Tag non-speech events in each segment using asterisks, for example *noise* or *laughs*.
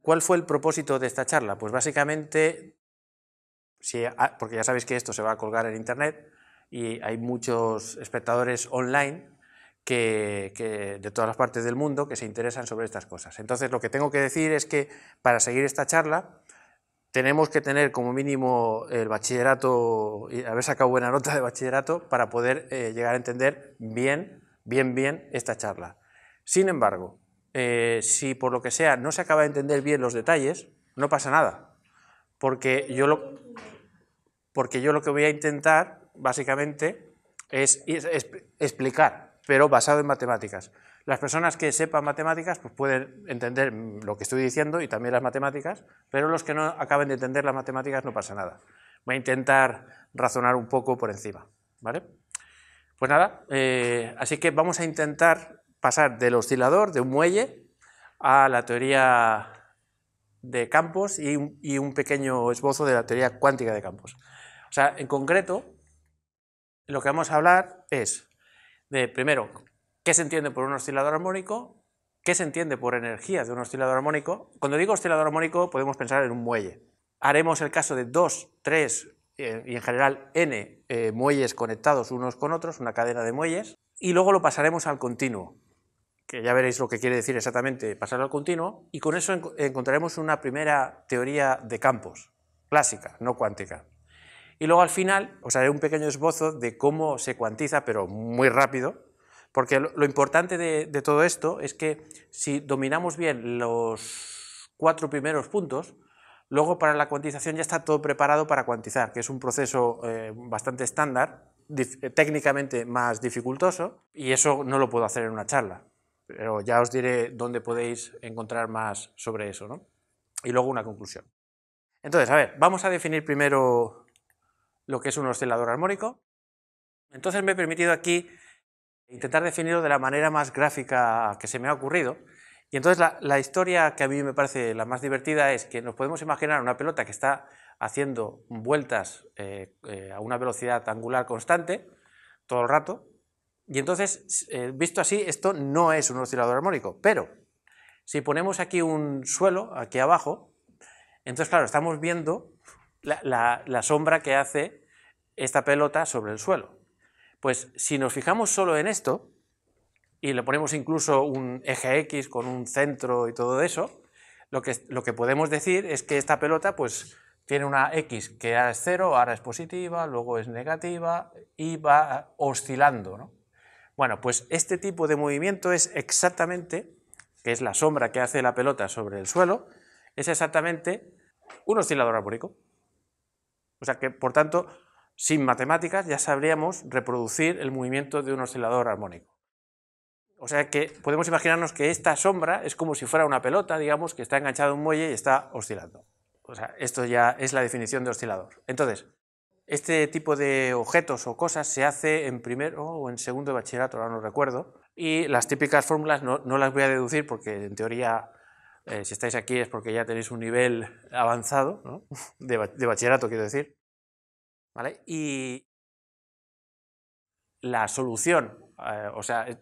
¿Cuál fue el propósito de esta charla? Pues básicamente, porque ya sabéis que esto se va a colgar en Internet y hay muchos espectadores online de todas las partes del mundo que se interesan sobre estas cosas. Entonces, lo que tengo que decir es que para seguir esta charla tenemos que tener como mínimo el bachillerato, y haber sacado buena nota de bachillerato para poder eh, llegar a entender bien, bien, bien esta charla. Sin embargo, eh, si por lo que sea no se acaba de entender bien los detalles, no pasa nada, porque yo lo, porque yo lo que voy a intentar, básicamente, es explicar, pero basado en matemáticas. Las personas que sepan matemáticas pues pueden entender lo que estoy diciendo y también las matemáticas, pero los que no acaben de entender las matemáticas no pasa nada. Voy a intentar razonar un poco por encima, ¿vale? Pues nada, eh, así que vamos a intentar pasar del oscilador, de un muelle, a la teoría de campos y un, y un pequeño esbozo de la teoría cuántica de campos. O sea, en concreto, lo que vamos a hablar es de, primero, ¿Qué se entiende por un oscilador armónico? ¿Qué se entiende por energía de un oscilador armónico? Cuando digo oscilador armónico podemos pensar en un muelle. Haremos el caso de dos, tres eh, y en general n eh, muelles conectados unos con otros, una cadena de muelles, y luego lo pasaremos al continuo, que ya veréis lo que quiere decir exactamente pasar al continuo, y con eso encontraremos una primera teoría de campos, clásica, no cuántica. Y luego al final os haré un pequeño esbozo de cómo se cuantiza, pero muy rápido, porque lo, importante de, todo esto es que si dominamos bien los cuatro primeros puntos, luego para la cuantización ya está todo preparado para cuantizar, que es un proceso eh, bastante estándar, eh, técnicamente más dificultoso, y eso no lo puedo hacer en una charla. Pero ya os diré dónde podéis encontrar más sobre eso, ¿no? Y luego una conclusión. Entonces, a ver, vamos a definir primero lo que es un oscilador armónico. Entonces me he permitido aquí Intentar definirlo de la manera más gráfica que se me ha ocurrido. Y entonces la, historia que a mí me parece la más divertida es que nos podemos imaginar una pelota que está haciendo vueltas eh, eh, a una velocidad angular constante todo el rato. Y entonces, eh, visto así, esto no es un oscilador armónico. Pero si ponemos aquí un suelo, aquí abajo, entonces, claro, estamos viendo la sombra que hace esta pelota sobre el suelo. Pues si nos fijamos solo en esto, y le ponemos incluso un eje X con un centro y todo eso, lo que, lo que podemos decir es que esta pelota pues tiene una X que ahora es cero, ahora es positiva, luego es negativa y va oscilando. ¿no? Bueno, pues este tipo de movimiento es exactamente, que es la sombra que hace la pelota sobre el suelo, es exactamente un oscilador armónico. O sea que, por tanto, sin matemáticas ya sabríamos reproducir el movimiento de un oscilador armónico. O sea que podemos imaginarnos que esta sombra es como si fuera una pelota, digamos, que está enganchada a un muelle y está oscilando. O sea, esto ya es la definición de oscilador. Entonces, este tipo de objetos o cosas se hace en primero oh, o en segundo de bachillerato, ahora no recuerdo, y las típicas fórmulas no, las voy a deducir porque en teoría eh, si estáis aquí es porque ya tenéis un nivel avanzado, *laughs* de bachillerato quiero decir, y la solución, eh, o sea, es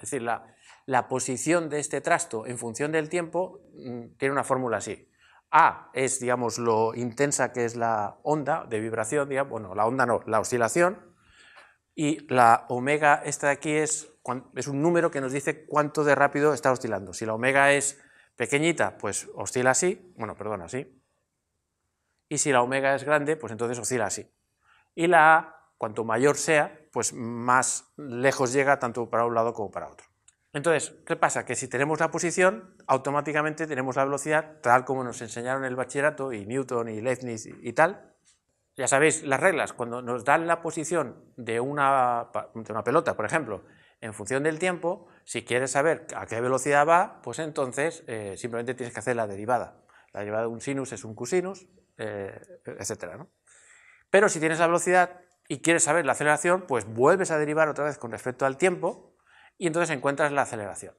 decir, la, posición de este trasto en función del tiempo mm, tiene una fórmula así. A es, digamos, lo intensa que es la onda de vibración, digamos, bueno, la onda no, la oscilación, y la omega, esta de aquí, es, es un número que nos dice cuánto de rápido está oscilando. Si la omega es pequeñita, pues oscila así, bueno, perdón, así, y si la omega es grande, pues entonces oscila así y la A, cuanto mayor sea, pues más lejos llega tanto para un lado como para otro. Entonces, ¿qué pasa? Que si tenemos la posición, automáticamente tenemos la velocidad, tal como nos enseñaron en el bachillerato, y Newton, y Leibniz, y tal. Ya sabéis las reglas, cuando nos dan la posición de una, una pelota, por ejemplo, en función del tiempo, si quieres saber a qué velocidad va, pues entonces eh, simplemente tienes que hacer la derivada. La derivada de un sinus es un cosinus, eh, etc. ¿no? Pero si tienes la velocidad y quieres saber la aceleración, pues vuelves a derivar otra vez con respecto al tiempo y entonces encuentras la aceleración.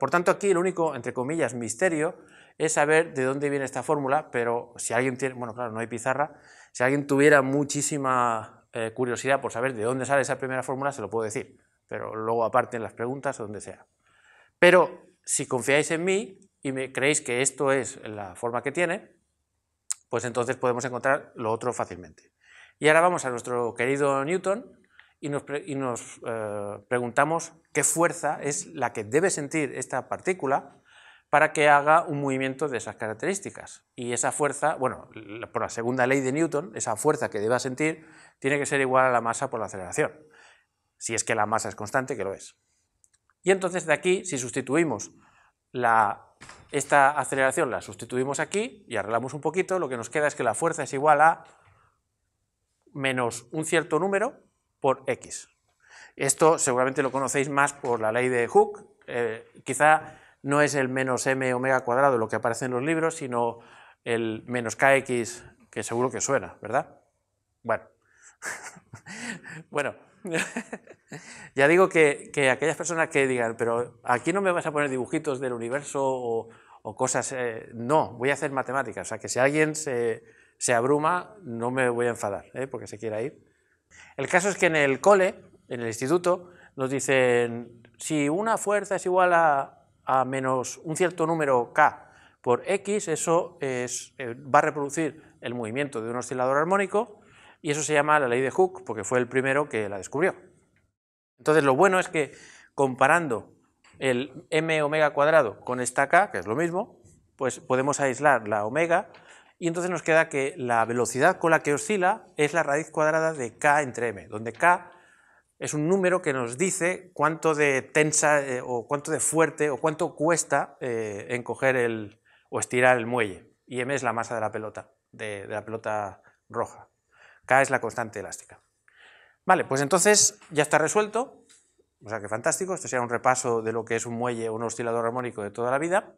Por tanto, aquí el único, entre comillas, misterio es saber de dónde viene esta fórmula, pero si alguien tiene, bueno, claro, no hay pizarra, si alguien tuviera muchísima eh, curiosidad por saber de dónde sale esa primera fórmula, se lo puedo decir, pero luego aparte en las preguntas o donde sea. Pero si confiáis en mí y me creéis que esto es la forma que tiene, pues entonces podemos encontrar lo otro fácilmente. Y ahora vamos a nuestro querido Newton y nos, eh, preguntamos qué fuerza es la que debe sentir esta partícula para que haga un movimiento de esas características. Y esa fuerza, bueno, por la segunda ley de Newton, esa fuerza que deba sentir tiene que ser igual a la masa por la aceleración, si es que la masa es constante, que lo es. Y entonces de aquí, si sustituimos esta aceleración, la sustituimos aquí y arreglamos un poquito, lo que nos queda es que la fuerza es igual a menos un cierto número por x. Esto seguramente lo conocéis más por la ley de Hooke, eh, quizá no es el menos m omega cuadrado lo que aparece en los libros, sino el menos kx, que seguro que suena, ¿verdad? Bueno, *laughs* bueno, *laughs* ya digo que, aquellas personas que digan, pero aquí no me vas a poner dibujitos del universo o, cosas, eh, no, voy a hacer matemáticas, o sea, que si alguien se se abruma, no me voy a enfadar, ¿eh? porque se quiera ir. El caso es que en el cole, en el instituto, nos dicen, si una fuerza es igual a, menos un cierto número K por X, eso es, eh, va a reproducir el movimiento de un oscilador armónico, y eso se llama la ley de Hooke, porque fue el primero que la descubrió. Entonces lo bueno es que comparando el m omega cuadrado con esta k, que es lo mismo, pues podemos aislar la omega y entonces nos queda que la velocidad con la que oscila es la raíz cuadrada de k entre m, donde k es un número que nos dice cuánto de tensa eh, o cuánto de fuerte o cuánto cuesta eh, encoger el, o estirar el muelle. Y m es la masa de la pelota, de, la pelota roja. k es la constante elástica. Vale, pues entonces ya está resuelto. O sea que fantástico, esto sería un repaso de lo que es un muelle o un oscilador armónico de toda la vida.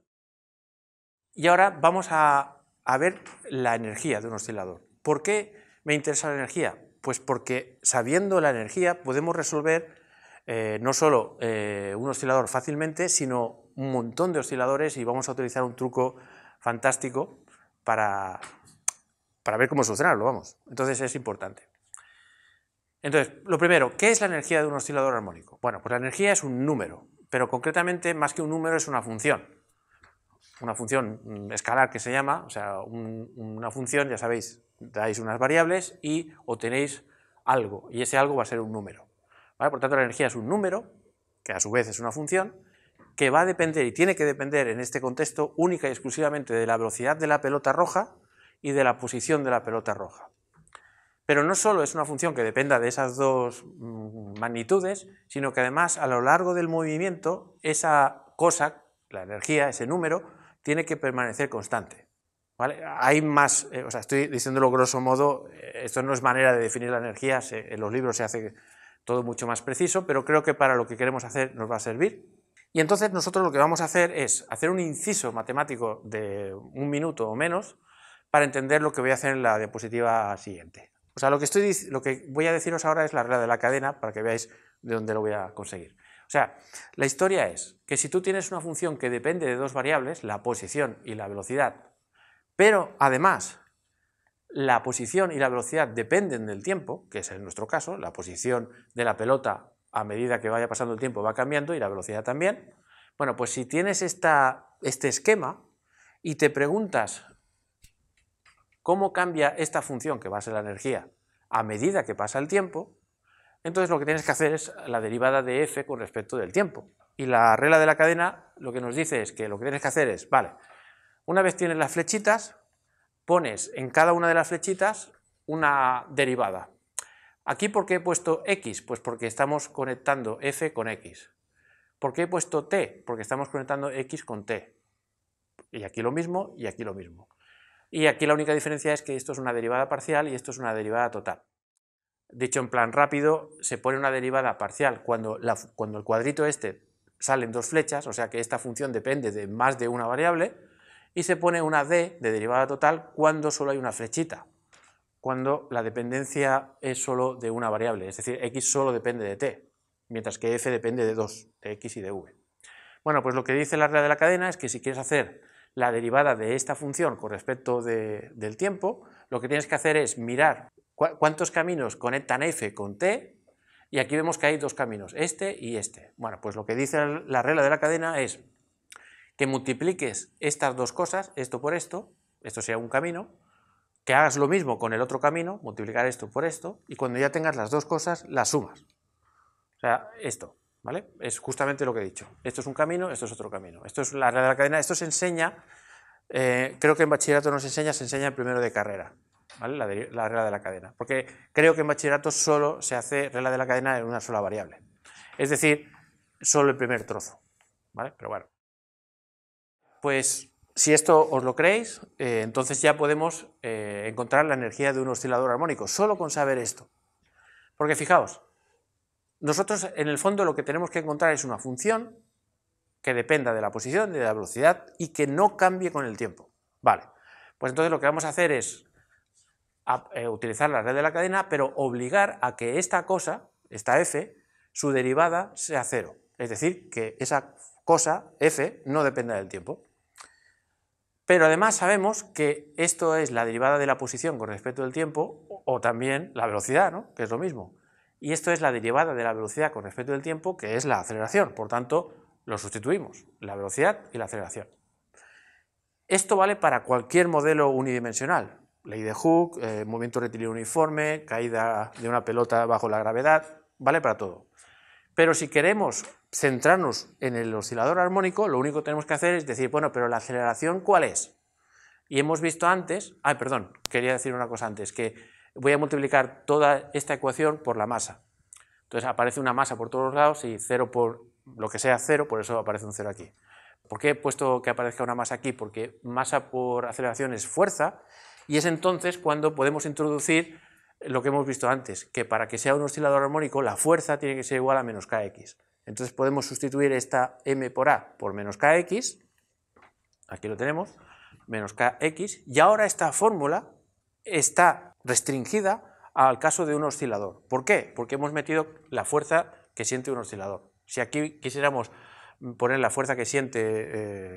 Y ahora vamos a a ver la energía de un oscilador. ¿Por qué me interesa la energía? Pues porque sabiendo la energía podemos resolver eh, no solo eh, un oscilador fácilmente, sino un montón de osciladores y vamos a utilizar un truco fantástico para, para ver cómo solucionarlo, vamos. Entonces es importante. Entonces, lo primero, ¿qué es la energía de un oscilador armónico? Bueno, pues la energía es un número, pero concretamente más que un número es una función una función escalar que se llama, o sea, una función, ya sabéis, dais unas variables y obtenéis algo, y ese algo va a ser un número. ¿vale? Por tanto, la energía es un número, que a su vez es una función, que va a depender y tiene que depender en este contexto única y exclusivamente de la velocidad de la pelota roja y de la posición de la pelota roja. Pero no solo es una función que dependa de esas dos mm, magnitudes, sino que además a lo largo del movimiento esa cosa, la energía, ese número, tiene que permanecer constante. ¿vale? Hay más, eh, o sea, estoy diciéndolo grosso modo, eh, esto no es manera de definir la energía, en los libros se hace todo mucho más preciso, pero creo que para lo que queremos hacer nos va a servir. Y entonces nosotros lo que vamos a hacer es hacer un inciso matemático de un minuto o menos para entender lo que voy a hacer en la diapositiva siguiente. O sea, lo que, estoy, lo que voy a deciros ahora es la regla de la cadena para que veáis de dónde lo voy a conseguir. O sea, la historia es que si tú tienes una función que depende de dos variables, la posición y la velocidad, pero además la posición y la velocidad dependen del tiempo, que es en nuestro caso, la posición de la pelota a medida que vaya pasando el tiempo va cambiando y la velocidad también, bueno, pues si tienes este esquema y te preguntas cómo cambia esta función, que va a ser la energía, a medida que pasa el tiempo, entonces lo que tienes que hacer es la derivada de f con respecto del tiempo. Y la regla de la cadena lo que nos dice es que lo que tienes que hacer es, vale, una vez tienes las flechitas, pones en cada una de las flechitas una derivada. Aquí ¿por qué he puesto x? Pues porque estamos conectando f con x. ¿Por qué he puesto t? Porque estamos conectando x con t. Y aquí lo mismo y aquí lo mismo. Y aquí la única diferencia es que esto es una derivada parcial y esto es una derivada total dicho en plan rápido, se pone una derivada parcial. Cuando, cuando el cuadrito este salen dos flechas, o sea que esta función depende de más de una variable, y se pone una d de derivada total cuando solo hay una flechita, cuando la dependencia es solo de una variable, es decir, x solo depende de t, mientras que f depende de 2, de x y de v. Bueno, pues lo que dice la regla de la cadena es que si quieres hacer la derivada de esta función con respecto del tiempo, lo que tienes que hacer es mirar cuántos caminos conectan F con T, y aquí vemos que hay dos caminos, este y este. Bueno, pues lo que dice la regla de la cadena es que multipliques estas dos cosas, esto por esto, esto sea un camino, que hagas lo mismo con el otro camino, multiplicar esto por esto, y cuando ya tengas las dos cosas, las sumas. O sea, esto, ¿vale? Es justamente lo que he dicho. Esto es un camino, esto es otro camino. Esto es la regla de la cadena, esto se enseña, eh, creo que en bachillerato no se enseña, se enseña en primero de carrera la, regla de la cadena, porque creo que en bachillerato solo se hace regla de la cadena en una sola variable, es decir, solo el primer trozo, ¿vale? Pero bueno, pues si esto os lo creéis, eh, entonces ya podemos eh, encontrar la energía de un oscilador armónico, solo con saber esto. Porque fijaos, nosotros en el fondo lo que tenemos que encontrar es una función que dependa de la posición, de la velocidad y que no cambie con el tiempo. Vale, pues entonces lo que vamos a hacer es a, eh, utilizar la red de la cadena, pero obligar a que esta cosa, esta f, su derivada sea cero. Es decir, que esa cosa, f, no dependa del tiempo. Pero además sabemos que esto es la derivada de la posición con respecto al tiempo, o, también la velocidad, ¿no? que es lo mismo. Y esto es la derivada de la velocidad con respecto del tiempo, que es la aceleración. Por tanto, lo sustituimos, la velocidad y la aceleración. Esto vale para cualquier modelo unidimensional, ley de Hooke, eh, movimiento rectilíneo uniforme, caída de una pelota bajo la gravedad, vale para todo. Pero si queremos centrarnos en el oscilador armónico, lo único que tenemos que hacer es decir, bueno, pero la aceleración, ¿cuál es? Y hemos visto antes, ay, ah, perdón, quería decir una cosa antes, que voy a multiplicar toda esta ecuación por la masa. Entonces aparece una masa por todos lados y cero por lo que sea cero, por eso aparece un cero aquí. ¿Por qué he puesto que aparezca una masa aquí? Porque masa por aceleración es fuerza y es entonces cuando podemos introducir lo que hemos visto antes, que para que sea un oscilador armónico la fuerza tiene que ser igual a menos kx. Entonces podemos sustituir esta m por a por menos kx, aquí lo tenemos, menos kx, y ahora esta fórmula está restringida al caso de un oscilador. ¿Por qué? Porque hemos metido la fuerza que siente un oscilador. Si aquí quisiéramos poner la fuerza que siente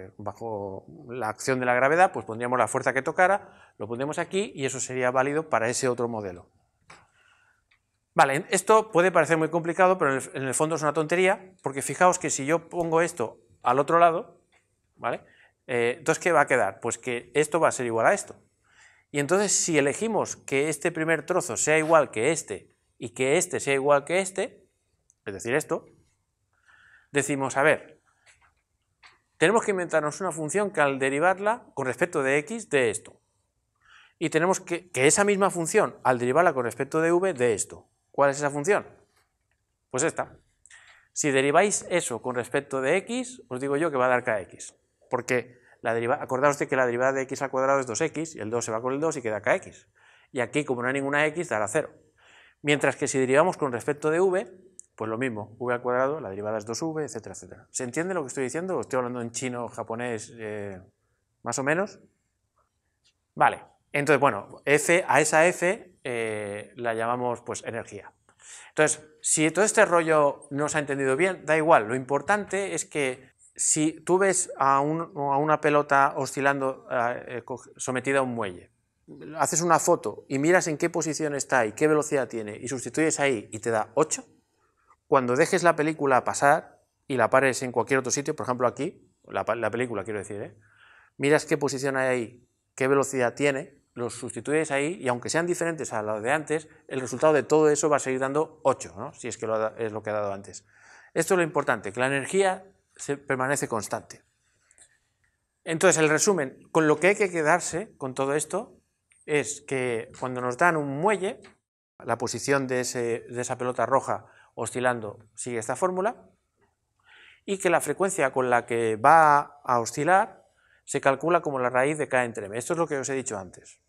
eh, bajo la acción de la gravedad, pues pondríamos la fuerza que tocara, lo pondríamos aquí y eso sería válido para ese otro modelo. Vale, esto puede parecer muy complicado, pero en el, fondo es una tontería, porque fijaos que si yo pongo esto al otro lado, ¿vale? Eh, entonces, ¿qué va a quedar? Pues que esto va a ser igual a esto. Y entonces, si elegimos que este primer trozo sea igual que este y que este sea igual que este, es decir, esto, decimos, a ver, tenemos que inventarnos una función que al derivarla con respecto de x de esto. Y tenemos que, esa misma función al derivarla con respecto de v de esto. ¿Cuál es esa función? Pues esta. Si deriváis eso con respecto de x, os digo yo que va a dar kx. Porque la acordaos de que la derivada de x al cuadrado es 2x, y el 2 se va con el 2 y queda kx. Y aquí, como no hay ninguna x, dará 0. Mientras que si derivamos con respecto de v, pues lo mismo, v al cuadrado, la derivada es 2v, etcétera, etcétera. ¿Se entiende lo que estoy diciendo? ¿Estoy hablando en chino, japonés, eh, más o menos? Vale, entonces, bueno, F, a esa F eh, la llamamos pues energía. Entonces, si todo este rollo no se ha entendido bien, da igual, lo importante es que si tú ves a, una pelota oscilando eh, sometida a un muelle, haces una foto y miras en qué posición está y qué velocidad tiene y sustituyes ahí y te da 8, cuando dejes la película pasar y la pares en cualquier otro sitio, por ejemplo aquí, la, película quiero decir, ¿eh? miras qué posición hay ahí, qué velocidad tiene, los sustituyes ahí y aunque sean diferentes a los de antes, el resultado de todo eso va a seguir dando 8, si es que es lo que ha dado antes. Esto es lo importante, que la energía se permanece constante. Entonces, el resumen, con lo que hay que quedarse con todo esto es que cuando nos dan un muelle, la posición de esa pelota roja oscilando sigue esta fórmula y que la frecuencia con la que va a oscilar se calcula como la raíz de k entre m. Esto es lo que os he dicho antes.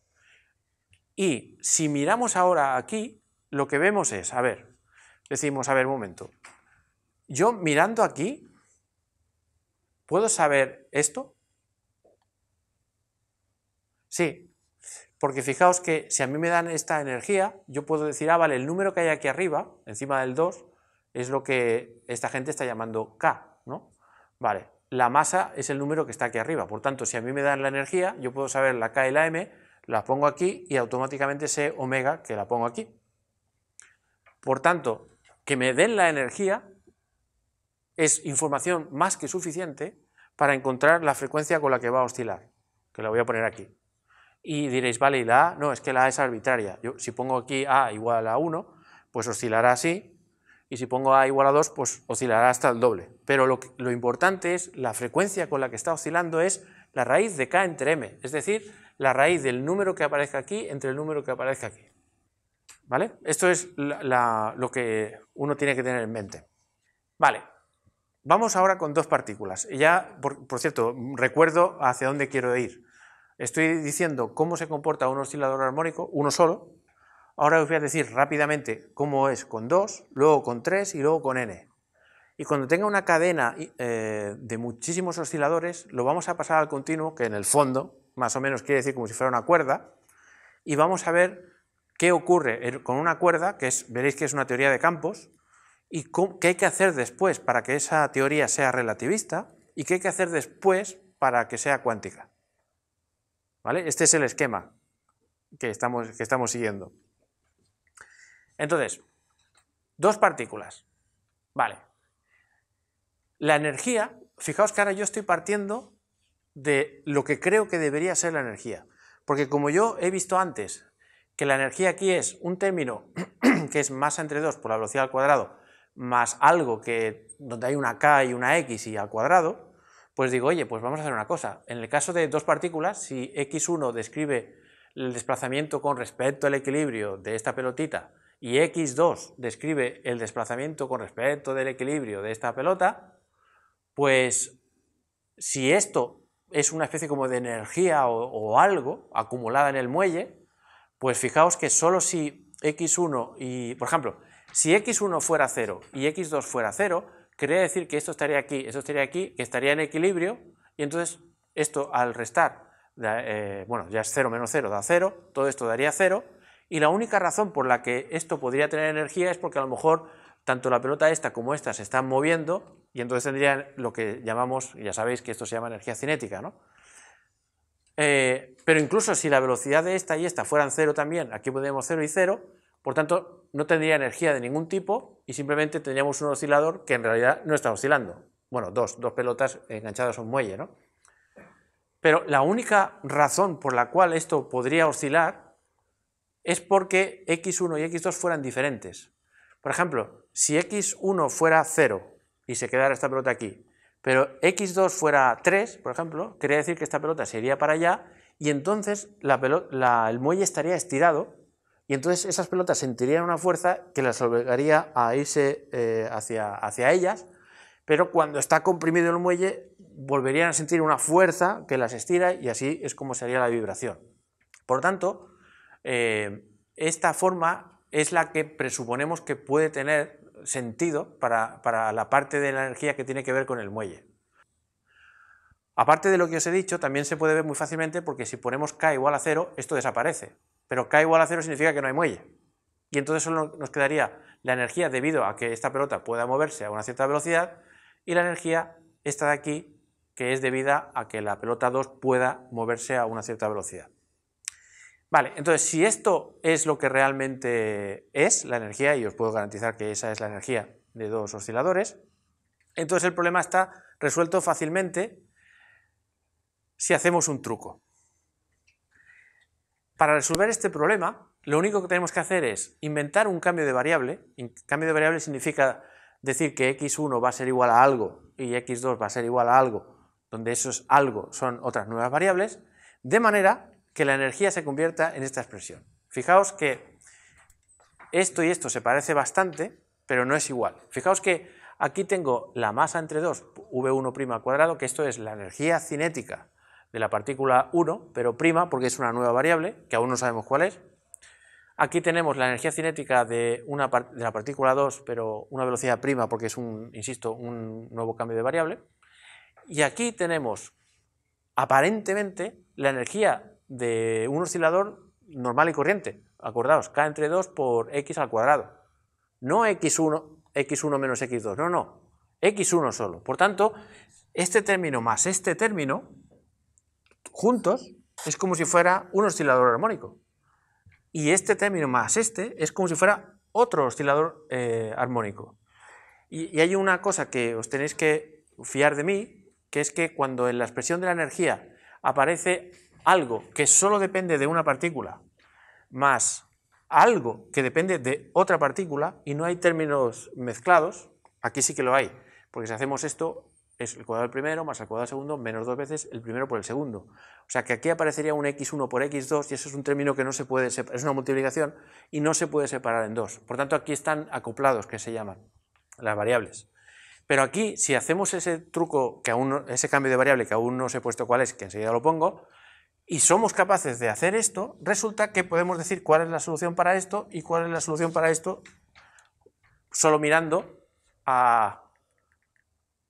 Y si miramos ahora aquí, lo que vemos es, a ver, decimos, a ver, un momento, yo mirando aquí, ¿puedo saber esto? Sí, porque fijaos que si a mí me dan esta energía, yo puedo decir, ah, vale, el número que hay aquí arriba, encima del 2, es lo que esta gente está llamando K, ¿no? Vale, la masa es el número que está aquí arriba. Por tanto, si a mí me dan la energía, yo puedo saber la K y la M, la pongo aquí y automáticamente sé omega que la pongo aquí. Por tanto, que me den la energía es información más que suficiente para encontrar la frecuencia con la que va a oscilar, que la voy a poner aquí. Y diréis, vale, ¿y la A? No, es que la A es arbitraria. Yo, si pongo aquí A igual a 1, pues oscilará así, y si pongo A igual a 2, pues oscilará hasta el doble. Pero lo, importante es la frecuencia con la que está oscilando es la raíz de K entre M, es decir, la raíz del número que aparezca aquí entre el número que aparezca aquí. ¿Vale? Esto es lo que uno tiene que tener en mente. Vale, vamos ahora con dos partículas. Ya, por, por cierto, recuerdo hacia dónde quiero ir. Estoy diciendo cómo se comporta un oscilador armónico, uno solo. Ahora os voy a decir rápidamente cómo es con 2, luego con 3 y luego con n. Y cuando tenga una cadena eh, de muchísimos osciladores, lo vamos a pasar al continuo, que en el fondo, más o menos quiere decir como si fuera una cuerda, y vamos a ver qué ocurre con una cuerda, que es, veréis que es una teoría de campos, y qué hay que hacer después para que esa teoría sea relativista, y qué hay que hacer después para que sea cuántica. Este es el esquema que estamos, siguiendo. Entonces, dos partículas. Vale. La energía, fijaos que ahora yo estoy partiendo de lo que creo que debería ser la energía. Porque como yo he visto antes que la energía aquí es un término *clears throat* que es masa entre 2 por la velocidad al cuadrado, más algo que donde hay una k y una x y al cuadrado, pues digo, oye, pues vamos a hacer una cosa. En el caso de dos partículas, si x1 describe el desplazamiento con respecto al equilibrio de esta pelotita y x2 describe el desplazamiento con respecto del equilibrio de esta pelota, pues si esto es una especie como de energía o, algo acumulada en el muelle, pues fijaos que solo si x1 y, por ejemplo, si x1 fuera 0 y x2 fuera 0, quería decir que esto estaría aquí, esto estaría aquí, que estaría en equilibrio, y entonces esto al restar, eh, bueno, ya es 0 menos 0 da 0, todo esto daría 0, y la única razón por la que esto podría tener energía es porque a lo mejor tanto la pelota esta como esta se están moviendo, y entonces tendrían lo que llamamos, ya sabéis que esto se llama energía cinética, ¿no? Eh, pero incluso si la velocidad de esta y esta fueran 0 también, aquí podríamos 0 y 0, por tanto, no tendría energía de ningún tipo y simplemente tendríamos un oscilador que en realidad no está oscilando. Bueno, dos, dos pelotas enganchadas a un muelle, ¿no? Pero la única razón por la cual esto podría oscilar es porque x1 y x2 fueran diferentes. Por ejemplo, si x1 fuera 0 y se quedara esta pelota aquí, pero x2 fuera 3, por ejemplo, quería decir que esta pelota se iría para allá y entonces el muelle estaría estirado y entonces esas pelotas sentirían una fuerza que las obligaría a irse eh, hacia, ellas, pero cuando está comprimido el muelle volverían a sentir una fuerza que las estira y así es como sería la vibración. Por tanto, eh, esta forma es la que presuponemos que puede tener sentido para, para la parte de la energía que tiene que ver con el muelle. Aparte de lo que os he dicho, también se puede ver muy fácilmente porque si ponemos K igual a cero, esto desaparece pero K igual a cero significa que no hay muelle. Y entonces solo nos quedaría la energía debido a que esta pelota pueda moverse a una cierta velocidad y la energía, esta de aquí, que es debida a que la pelota 2 pueda moverse a una cierta velocidad. Vale, entonces si esto es lo que realmente es la energía, y os puedo garantizar que esa es la energía de dos osciladores, entonces el problema está resuelto fácilmente si hacemos un truco. Para resolver este problema, lo único que tenemos que hacer es inventar un cambio de variable. Cambio de variable significa decir que x1 va a ser igual a algo y x2 va a ser igual a algo, donde eso es algo son otras nuevas variables, de manera que la energía se convierta en esta expresión. Fijaos que esto y esto se parece bastante, pero no es igual. Fijaos que aquí tengo la masa entre 2, v1' al cuadrado, que esto es la energía cinética de la partícula 1, pero prima porque es una nueva variable, que aún no sabemos cuál es. Aquí tenemos la energía cinética de, una de la partícula 2, pero una velocidad prima porque es un, insisto, un nuevo cambio de variable. Y aquí tenemos, aparentemente, la energía de un oscilador normal y corriente. Acordaos, K entre 2 por X al cuadrado. No X1, X1 menos X2, no, no. X1 solo. Por tanto, este término más este término juntos es como si fuera un oscilador armónico. Y este término más este es como si fuera otro oscilador eh, armónico. Y, y, hay una cosa que os tenéis que fiar de mí, que es que cuando en la expresión de la energía aparece algo que solo depende de una partícula, más algo que depende de otra partícula, y no hay términos mezclados, aquí sí que lo hay, porque si hacemos esto, es el cuadrado del primero más el cuadrado del segundo menos dos veces el primero por el segundo. O sea que aquí aparecería un x1 por x2 y eso es un término que no se puede separar, es una multiplicación y no se puede separar en dos. Por tanto aquí están acoplados, que se llaman las variables. Pero aquí si hacemos ese truco, que aún ese cambio de variable que aún no os he puesto cuál es, que enseguida lo pongo, y somos capaces de hacer esto, resulta que podemos decir cuál es la solución para esto y cuál es la solución para esto solo mirando a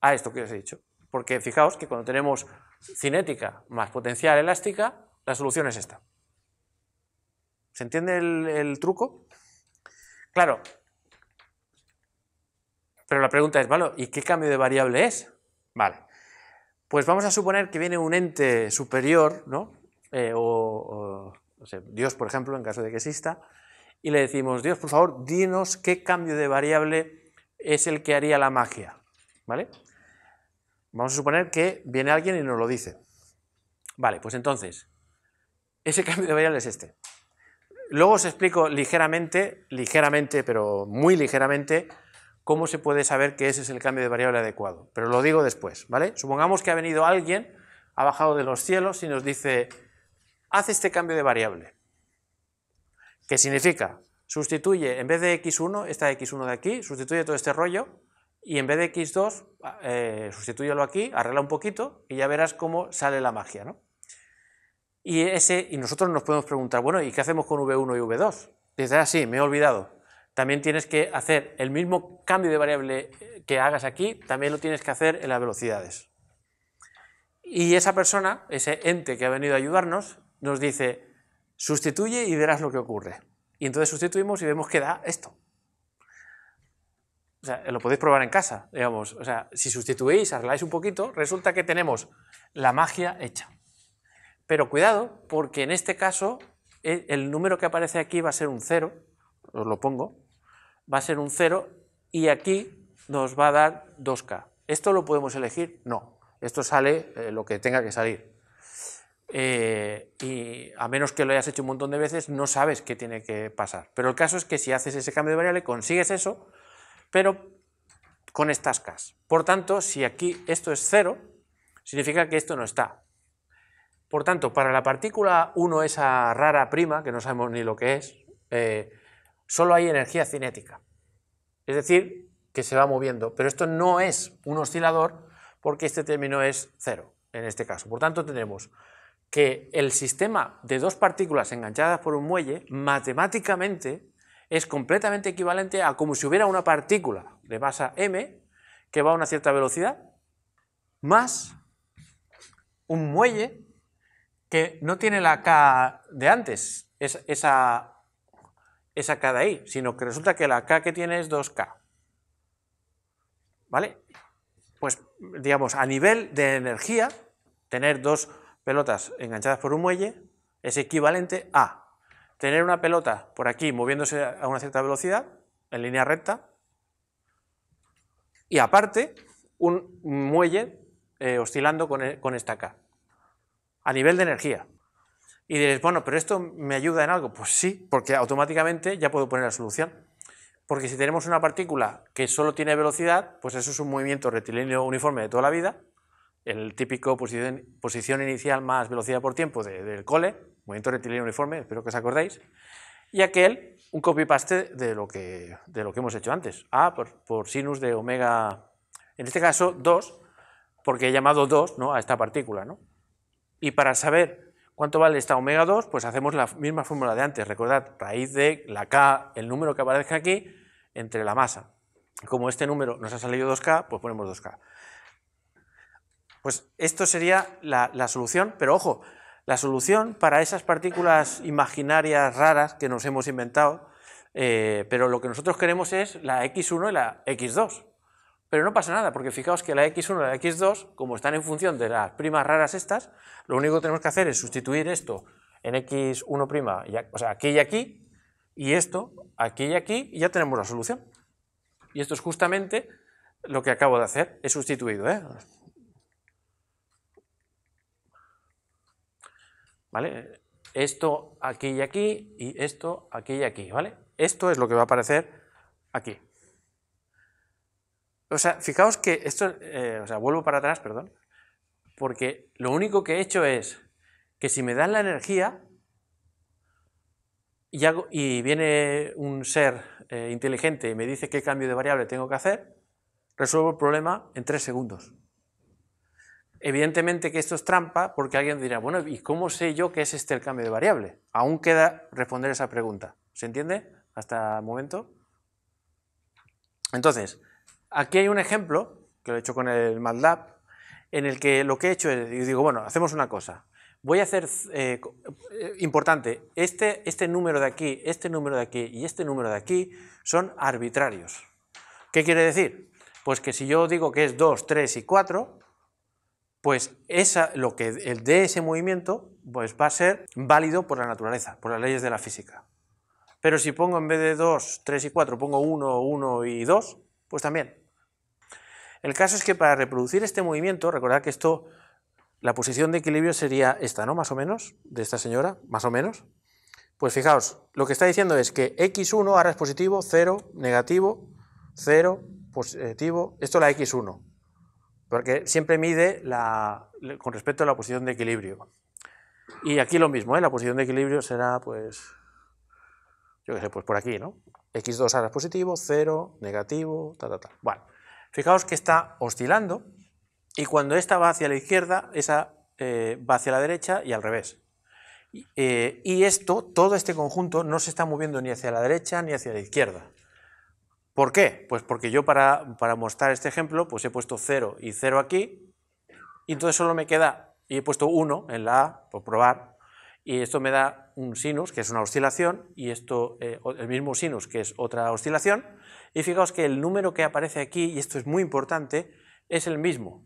a esto que os he dicho. Porque fijaos que cuando tenemos cinética más potencial elástica, la solución es esta. ¿Se entiende el, truco? Claro. Pero la pregunta es, ¿vale? ¿Y qué cambio de variable es? Vale. Pues vamos a suponer que viene un ente superior, ¿no? Eh, o, Dios, por ejemplo, en caso de que exista, y le decimos, Dios, por favor, dinos qué cambio de variable es el que haría la magia, ¿vale? Vamos a suponer que viene alguien y nos lo dice. Vale, pues entonces, ese *laughs* cambio de variable es este. Luego os explico ligeramente, ligeramente, pero muy ligeramente, cómo se puede saber que ese es el cambio de variable adecuado. Pero lo digo después, ¿vale? Supongamos que ha venido alguien, ha bajado de los cielos y nos dice, haz este cambio de variable. ¿Qué significa? Sustituye, en vez de x1, esta x1 de aquí, sustituye todo este rollo y en vez de x2, ah, eh, sustitúyelo aquí, arregla un poquito y ya verás cómo sale la magia. ¿no? Y, ese, y nosotros nos podemos preguntar, bueno, ¿y qué hacemos con v1 y v2? Dices, ah, sí, me he olvidado. También tienes que hacer el mismo cambio de variable eh, que hagas aquí, también lo tienes que hacer en las velocidades. Y esa persona, ese ente que ha venido a ayudarnos, nos dice, sustituye y verás lo que ocurre. Y entonces sustituimos y vemos que da esto lo podéis probar en casa, digamos. si sustituís, arregláis un poquito, resulta que tenemos la magia hecha. Pero cuidado, porque en este caso e, el número que aparece aquí va a ser un 0, os lo pongo, va a ser un 0 y aquí nos va a dar 2K. ¿Esto lo podemos elegir? No, esto sale eh, lo que tenga que salir. Eh, y a menos que lo hayas hecho un montón de veces, no sabes qué tiene que pasar. Pero el caso es que si haces ese cambio de variable, consigues eso, pero con estas casas. Por tanto, si aquí esto es cero, significa que esto no está. Por tanto, para la partícula 1, esa rara prima, que no sabemos ni lo que es, eh, solo hay energía cinética. Es decir, que se va moviendo, pero esto no es un oscilador porque este término es cero, en este caso. Por tanto, tenemos que el sistema de dos partículas enganchadas por un muelle matemáticamente es completamente equivalente a como si hubiera una partícula de masa m que va a una cierta velocidad más un muelle que no tiene la K de antes, esa, esa K de ahí, sino que resulta que la K que tiene es 2K. ¿Vale? Pues, digamos, a nivel de energía, tener dos pelotas enganchadas por un muelle es equivalente a tener una pelota por aquí moviéndose a una cierta velocidad, en línea recta, y aparte un muelle eh, oscilando e, con, esta K, a nivel de energía. Y diréis, bueno, pero esto me ayuda en algo. Pues sí, porque automáticamente ya puedo poner la solución. Porque si tenemos una partícula que solo tiene velocidad, pues eso es un movimiento rectilíneo uniforme de toda la vida, el típico posición, inicial más velocidad por tiempo del cole, movimiento rectilíneo uniforme, espero que os acordéis, y aquel un copy-paste de, lo que, de lo que hemos hecho antes, A por, sinus de omega, en este caso 2, porque he llamado 2 ¿no? a esta partícula. ¿no? Y para saber cuánto vale esta omega 2, pues hacemos la misma fórmula de antes, recordad, raíz de la K, el número que aparezca aquí, entre la masa. Como este número nos ha salido 2K, pues ponemos 2K. Pues esto sería la, la solución, pero ojo, la solución para esas partículas imaginarias raras que nos hemos inventado, eh, pero lo que nosotros queremos es la X1 y la X2. Pero no pasa nada, porque fijaos que la X1 y la X2, como están en función de las primas raras estas, lo único que tenemos que hacer es sustituir esto en X1', o sea, aquí y aquí, y esto aquí y aquí, y ya tenemos la solución. Y esto es justamente lo que acabo de hacer, he sustituido, ¿eh? ¿vale? Esto aquí y aquí, y esto aquí y aquí, ¿vale? Esto es lo que va a aparecer aquí. O sea, fijaos que esto, eh, o sea, vuelvo para atrás, perdón, porque lo único que he hecho es que si me dan la energía y, viene un ser eh, inteligente y me dice qué cambio de variable tengo que hacer, resuelvo el problema en tres segundos. Evidentemente que esto es trampa porque alguien dirá, bueno, ¿y cómo sé yo que es este el cambio de variable? Aún queda responder esa pregunta. ¿Se entiende hasta el momento? Entonces, aquí hay un ejemplo, que lo he hecho con el MATLAB, en el que lo que he hecho es, digo, bueno, hacemos una cosa. Voy a hacer, eh, importante, este, este número de aquí, este número de aquí y este número de aquí son arbitrarios. ¿Qué quiere decir? Pues que si yo digo que es 2, 3 y 4, pues lo que el de ese movimiento pues va a ser válido por la naturaleza, por las leyes de la física. Pero si pongo en vez de 2, 3 y 4, pongo 1, 1 y 2, pues también. El caso es que para reproducir este movimiento, recordad que esto, la posición de equilibrio sería esta, ¿no? Más o menos, de esta señora, más o menos. Pues fijaos, lo que está diciendo es que x1 ahora es positivo, 0, negativo, 0, positivo, esto es la x1, porque siempre mide con respecto a la posición de equilibrio. Y aquí lo mismo, ¿eh? la posición de equilibrio será, pues, yo qué sé, pues por aquí, ¿no? X2 ahora es positivo, 0, negativo, ta, ta, ta. Bueno, fijaos que está oscilando y cuando esta va hacia la izquierda, esa eh, va hacia la derecha y al revés. Eh, y esto, todo este conjunto, no se está moviendo ni hacia la derecha ni hacia la izquierda. ¿Por qué? Pues porque yo para, mostrar este ejemplo pues he puesto 0 y 0 aquí y entonces solo me queda, y he puesto 1 en la A por probar y esto me da un sinus que es una oscilación y esto eh, el mismo sinus que es otra oscilación y fijaos que el número que aparece aquí, y esto es muy importante, es el mismo,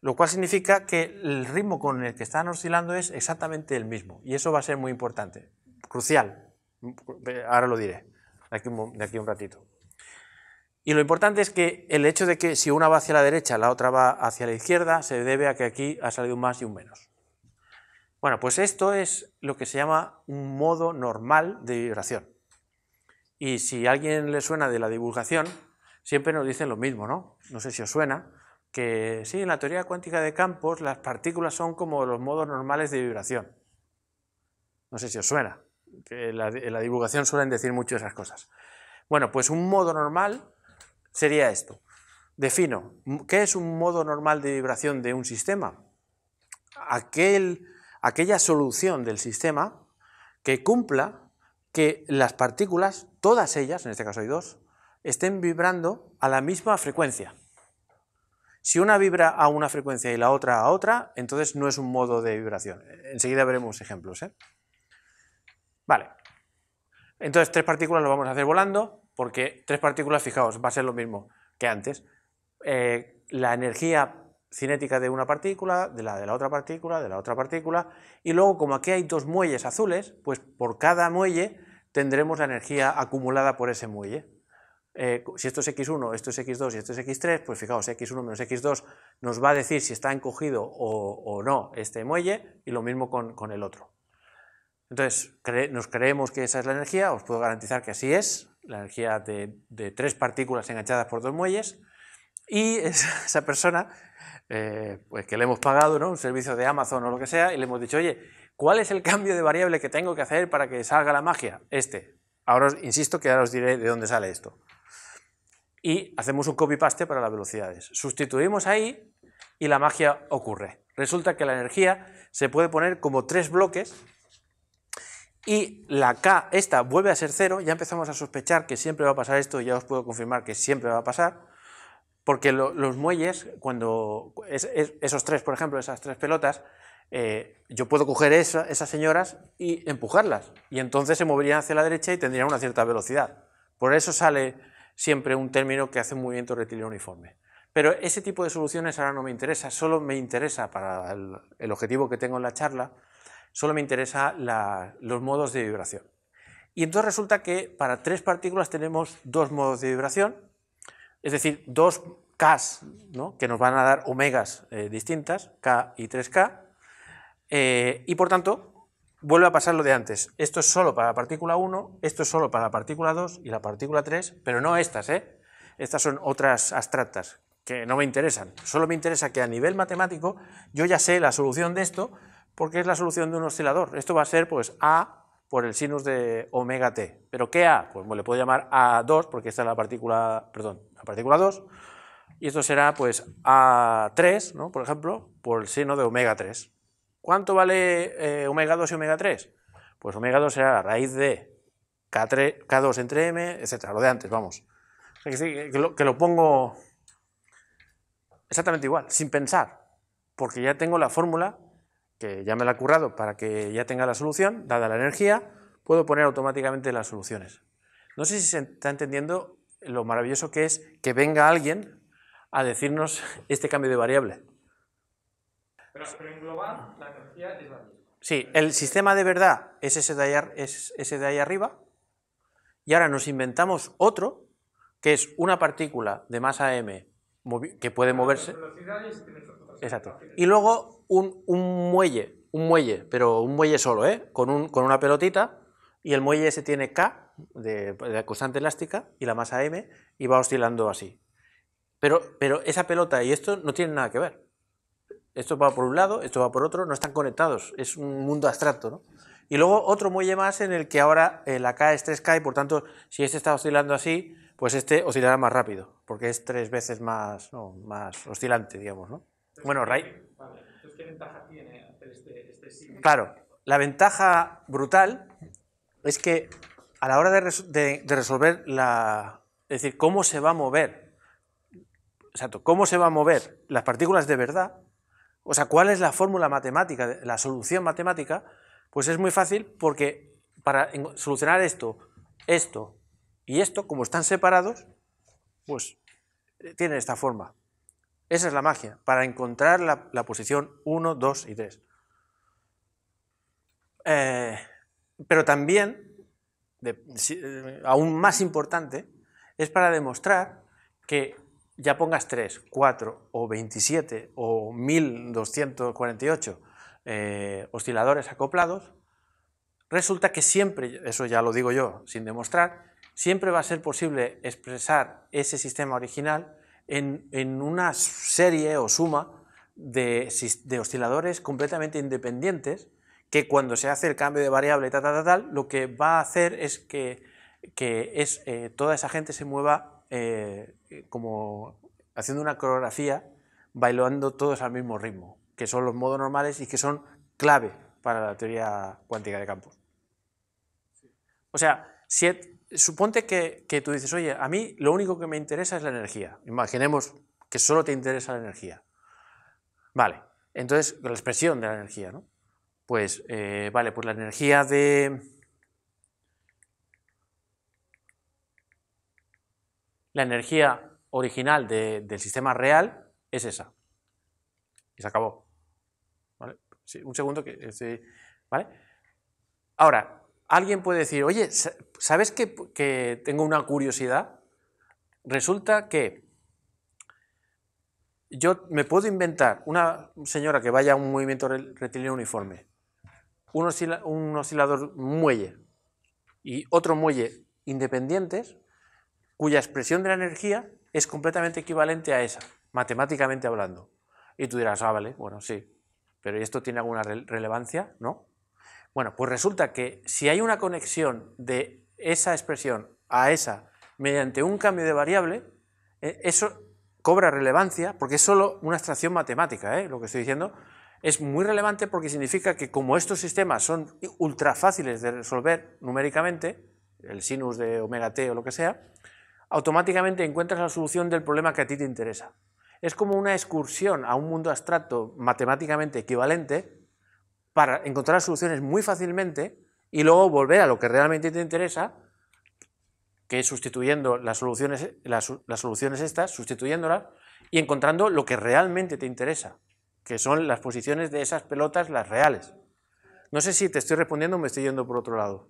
lo cual significa que el ritmo con el que están oscilando es exactamente el mismo, y eso va a ser muy importante, crucial, eh, ahora lo diré, de aquí de aquí un ratito. Y lo importante es que el hecho de que si una va hacia la derecha, la otra va hacia la izquierda, se debe a que aquí ha salido un más y un menos. Bueno, pues esto es lo que se llama un modo normal de vibración. Y si a alguien le suena de la divulgación, siempre nos dicen lo mismo, ¿no? No sé si os suena, que sí, en la teoría cuántica de campos las partículas son como los modos normales de vibración. No sé si os suena, que en la, divulgación suelen decir mucho esas cosas. Bueno, pues un modo normal sería esto. Defino, ¿qué es un modo normal de vibración de un sistema? aquella solución del sistema que cumpla que las partículas, todas ellas, en este caso hay dos, estén vibrando a la misma frecuencia. Si una vibra a una frecuencia y la otra a otra, entonces no es un modo de vibración. Enseguida veremos ejemplos. ¿eh? Vale. Entonces, tres partículas lo vamos a hacer volando porque tres partículas, fijaos, va a ser lo mismo que antes. Eh, la energía cinética de una partícula, de la de la otra partícula, de la otra partícula, y luego como aquí hay dos muelles azules, pues por cada muelle tendremos la energía acumulada por ese muelle. Eh, si esto es x1, esto es x2 y esto es x3, pues fijaos, x1 menos x2 nos va a decir si está encogido o, no este muelle, y lo mismo con, el otro. Entonces, nos creemos que esa es la energía, os puedo garantizar que así es, la energía de, tres partículas enganchadas por dos muelles, y *laughs* esa, persona, eh, pues que le hemos pagado ¿no? un servicio de Amazon o lo que sea, y le hemos dicho, oye, ¿cuál es el cambio de variable que tengo que hacer para que salga la magia? Este. Ahora os insisto que ahora os diré de dónde sale esto. Y hacemos un copy-paste para las velocidades. Sustituimos ahí y la magia ocurre. Resulta que la energía se puede poner como tres bloques y la K esta vuelve a ser cero, ya empezamos a sospechar que siempre va a pasar esto y ya os puedo confirmar que siempre va a pasar, porque los muelles, cuando esos tres, por ejemplo, esas tres pelotas, eh, yo puedo coger esas señoras y empujarlas, y entonces se moverían hacia la derecha y tendrían una cierta velocidad. Por eso sale siempre un término que hace un movimiento rectilíneo uniforme. Pero ese tipo de soluciones ahora no me interesa, solo me interesa para el objetivo que tengo en la charla, solo me interesan los modos de vibración. Y entonces resulta que para tres partículas tenemos dos modos de vibración, es decir, dos Ks, que nos van a dar omegas eh, distintas, K y 3K, eh, y por tanto vuelve a pasar lo de antes. Esto es solo para la partícula 1, esto es solo para la partícula 2 y la partícula 3, pero no estas, ¿eh? estas son otras abstractas que no me interesan. Solo me interesa que a nivel matemático yo ya sé la solución de esto porque es la solución de un oscilador. Esto va a ser pues A por el sinus de omega t. ¿Pero qué A? Pues le puedo llamar A2 porque esta es la partícula, perdón, la partícula 2, y esto será pues A3, ¿no? por ejemplo, por el seno de omega 3. ¿Cuánto vale eh, omega 2 y omega 3? Pues omega 2 será la raíz de k 2 entre M, etcétera, lo de antes, vamos. que lo pongo exactamente igual, sin pensar, porque ya tengo la fórmula que ya me la ha currado para que ya tenga la solución, dada la energía, puedo poner automáticamente las soluciones. No sé si se está entendiendo lo maravilloso que es que venga alguien a decirnos *laughs* este cambio de variable. Pero, pero global la energía es la Sí, el sistema de verdad es ese de, ahí, es ese de arriba, y ahora nos inventamos otro, que es una partícula de masa m que puede moverse. Exacto. Y luego un, muelle, un muelle, pero un muelle solo, ¿eh? Con, un, con una pelotita y el muelle se tiene K de, constante elástica y la masa M y va oscilando así. Pero, pero esa pelota y esto no tienen nada que ver. Esto va por un lado, esto va por otro, no están conectados, es un mundo abstracto, ¿no? Y luego otro muelle más en el que ahora eh, la K es 3K y por tanto si este está oscilando así, pues este oscilará más rápido, porque es tres veces más, más oscilante, digamos, ¿no? bueno, Ray. ¿qué ventaja tiene hacer este, este Claro, la ventaja brutal es que a la hora de, resolver la. Es decir, cómo se va a mover. cómo se va a mover las partículas de verdad. O sea, cuál es la fórmula matemática, la solución matemática. Pues es muy fácil porque para solucionar esto, esto y esto, como están separados, pues eh, tienen esta forma. Esa es la magia, para encontrar la, posición 1, 2 y 3. Eh, pero también, eh, aún más importante, es para demostrar que ya pongas 3, 4 o 27 o 1248 eh, osciladores acoplados, resulta que siempre, eso ya lo digo yo sin demostrar, siempre va a ser posible expresar ese sistema original en, una serie o suma de, osciladores completamente independientes que cuando se hace el cambio de variable tal, tal, tal, lo que va a hacer es que, es, eh, toda esa gente se mueva eh, como haciendo una coreografía, bailando todos al mismo ritmo, que son los modos normales y que son clave para la teoría cuántica de campos. O sea, si suponte que, tú dices, oye, a mí lo único que me interesa es la energía. Imaginemos que solo te interesa la energía. Vale, entonces la expresión de la energía, ¿no? Pues, eh, vale, pues la energía de... La energía original del sistema real es esa. Y se acabó. un segundo que... Este, ¿Vale? Ahora, alguien puede decir, oye, ¿sabes que, tengo una curiosidad? Resulta que yo me puedo inventar una señora que vaya a un movimiento retilíneo uniforme, un, un oscilador muelle y otro muelle independientes, cuya expresión de la energía es completamente equivalente a esa, matemáticamente hablando. Y tú dirás, ah, vale, bueno, sí, pero ¿esto tiene alguna relevancia? No. Bueno, pues resulta que si hay una conexión de esa expresión a esa mediante un cambio de variable, e, eso cobra relevancia porque es solo una extracción matemática, ¿eh? lo que estoy diciendo, es muy relevante porque significa que como estos sistemas son ultra fáciles de resolver numéricamente, el sinus de omega t o lo que sea, automáticamente encuentras la solución del problema que a ti te interesa. Es como una excursión a un mundo abstracto matemáticamente equivalente para encontrar soluciones muy fácilmente y luego volver a lo que realmente te interesa, que es sustituyendo las soluciones, las, soluciones estas, sustituyéndolas y encontrando lo que realmente te interesa, que son las posiciones de esas pelotas, las reales. No sé si te estoy respondiendo o me estoy yendo por otro lado.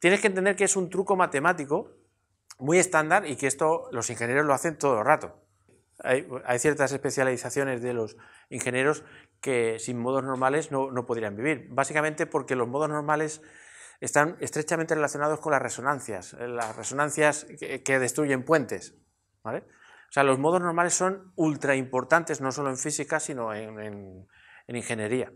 Tienes que entender que es un truco matemático muy estándar y que esto los ingenieros lo hacen todo el rato. hay, ciertas especializaciones de los ingenieros que sin modos normales no, podrían vivir. Básicamente porque los modos normales están estrechamente relacionados con las resonancias, eh, las resonancias que, destruyen puentes. O sea, los modos normales son ultra importantes, no solo en física, sino en, ingeniería.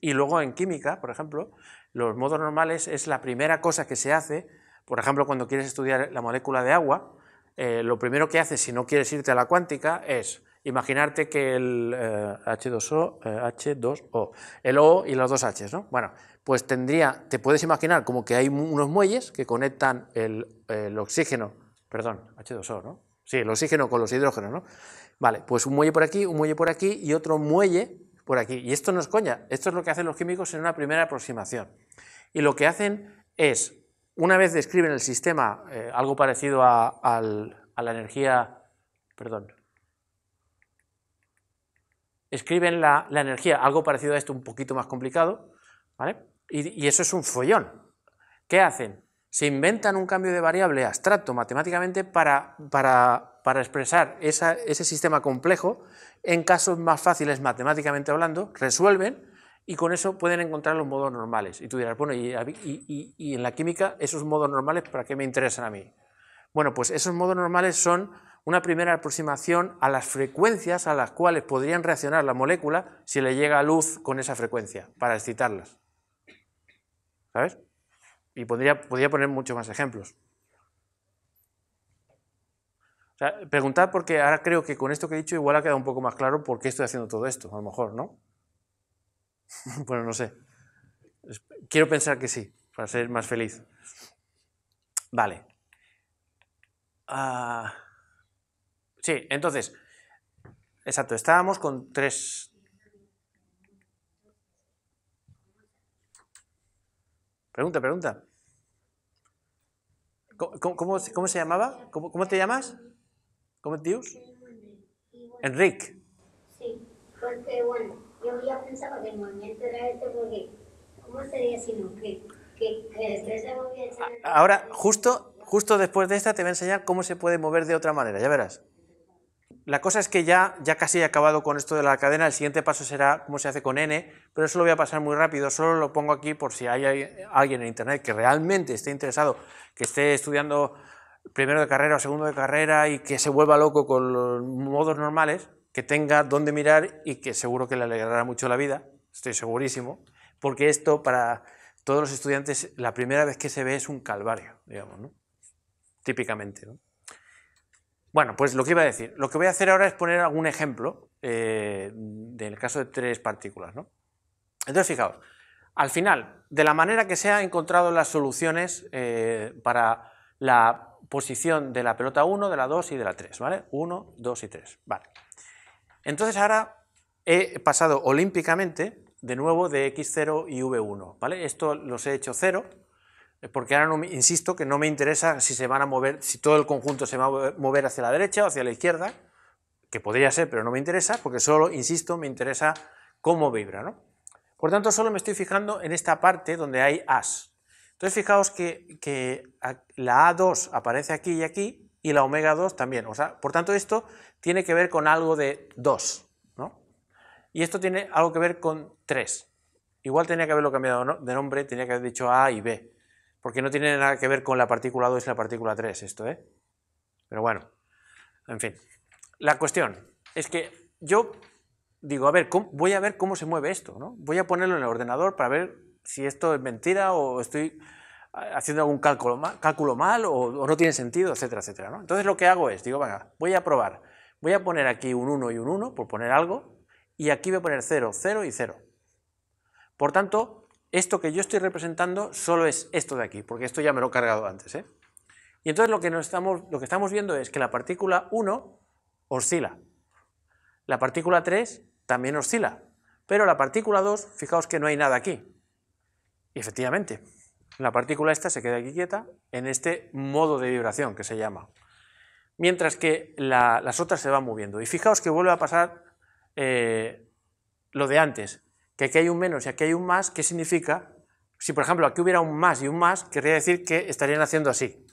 Y luego en química, por ejemplo, los modos normales es la primera cosa que se hace, por ejemplo, cuando quieres estudiar la molécula de agua, eh, lo primero que haces si no quieres irte a la cuántica es imaginarte que el H2O, eh, H2O, eh, el O y los dos H, ¿no? Bueno, pues tendría, te puedes imaginar como que hay unos muelles que conectan el, oxígeno, perdón, H2O, ¿no? Sí, el oxígeno con los hidrógenos, ¿no? Vale, pues un muelle por aquí, un muelle por aquí y otro muelle por aquí. Y esto no es coña, esto es lo que hacen los químicos en una primera aproximación. Y lo que hacen es, una vez describen el sistema, eh, algo parecido a la energía, perdón, escriben la, energía, algo parecido a esto, un poquito más complicado, ¿vale? Y, eso es un follón. ¿Qué hacen? Se inventan un cambio de variable abstracto matemáticamente para, para, expresar ese sistema complejo en casos más fáciles matemáticamente hablando, resuelven y con eso pueden encontrar los modos normales. Y tú dirás, bueno, y, y en la química esos modos normales, ¿para qué me interesan a mí? Bueno, pues esos modos normales son una primera aproximación a las frecuencias a las cuales podrían reaccionar la molécula si le llega luz con esa frecuencia, para excitarlas. ¿Sabes? Y podría, podría poner muchos más ejemplos. O sea, preguntad porque ahora creo que con esto que he dicho igual ha quedado un poco más claro por qué estoy haciendo todo esto, a lo mejor, ¿no? *laughs* bueno, no sé. Quiero pensar que sí, para ser más feliz. Vale. Ah, Sí, entonces, exacto, estábamos con tres... Pregunta, pregunta. ¿Cómo, cómo, se llamaba? ¿Cómo, te llamas? ¿Cómo te llamas? Enrique. Sí, porque bueno, yo había pensado que el movimiento era este porque, ¿cómo sería si no? Que, que, estrés se movía Ahora, justo, justo después de esta te voy a enseñar cómo se puede mover de otra manera, ya verás. La cosa es que ya, ya casi he acabado con esto de la cadena, el siguiente paso será cómo se hace con n, pero eso lo voy a pasar muy rápido, solo lo pongo aquí por si hay alguien en internet que realmente esté interesado, que esté estudiando primero de carrera o segundo de carrera y que se vuelva loco con los modos normales, que tenga dónde mirar y que seguro que le alegrará mucho la vida, estoy segurísimo, porque esto para todos los estudiantes la primera vez que se ve es un calvario, digamos, típicamente. ¿no? Bueno, pues lo que iba a decir. Lo que voy a hacer ahora es poner algún ejemplo eh, del caso de tres partículas. Entonces, fijaos, al final, de la manera que se han encontrado las soluciones eh, para la posición de la pelota 1, de la 2 y de la 3, ¿vale? 1, 2 y 3, vale. Entonces ahora he pasado olímpicamente de nuevo de x0 y v1, ¿vale? Esto los he hecho 0, eh, porque ahora, insisto, que no me interesa si se van a mover, si todo el conjunto se va a mover hacia la derecha o hacia la izquierda, que podría ser, pero no me interesa, porque solo, insisto, me interesa cómo vibra. Por tanto, solo me estoy fijando en esta parte donde hay as. Entonces, fijaos que, la A2 aparece aquí y aquí, y la omega 2 también. por tanto, esto tiene que ver con algo de 2, Y esto tiene algo que ver con 3. Igual tenía que haberlo cambiado de nombre, tenía que haber dicho A y B porque no tiene nada que ver con la partícula 2 y la partícula 3 esto, ¿eh? Pero bueno, en fin. La cuestión es que yo digo, a ver, voy a ver cómo se mueve esto, ¿no? Voy a ponerlo en el ordenador para ver si esto es mentira o estoy haciendo algún cálculo mal, o, no tiene sentido, etcétera, etcétera. Entonces lo que hago es, digo, venga, voy a probar. Voy a poner aquí un 1 y un 1, por poner algo, y aquí voy a poner 0, 0 y 0. Por tanto, esto que yo estoy representando solo es esto de aquí, porque esto ya me lo he cargado antes. ¿eh? Y entonces lo que, nos estamos, lo que estamos viendo es que la partícula 1 oscila, la partícula 3 también oscila, pero la partícula 2, fijaos que no hay nada aquí. Y efectivamente, la partícula esta se queda aquí quieta en este modo de vibración que se llama, mientras que las otras se van moviendo. Y fijaos que vuelve a pasar eh, lo de antes, que aquí hay un menos y aquí hay un más, ¿qué significa? Si, por ejemplo, aquí hubiera un más y un más, querría decir que estarían haciendo así.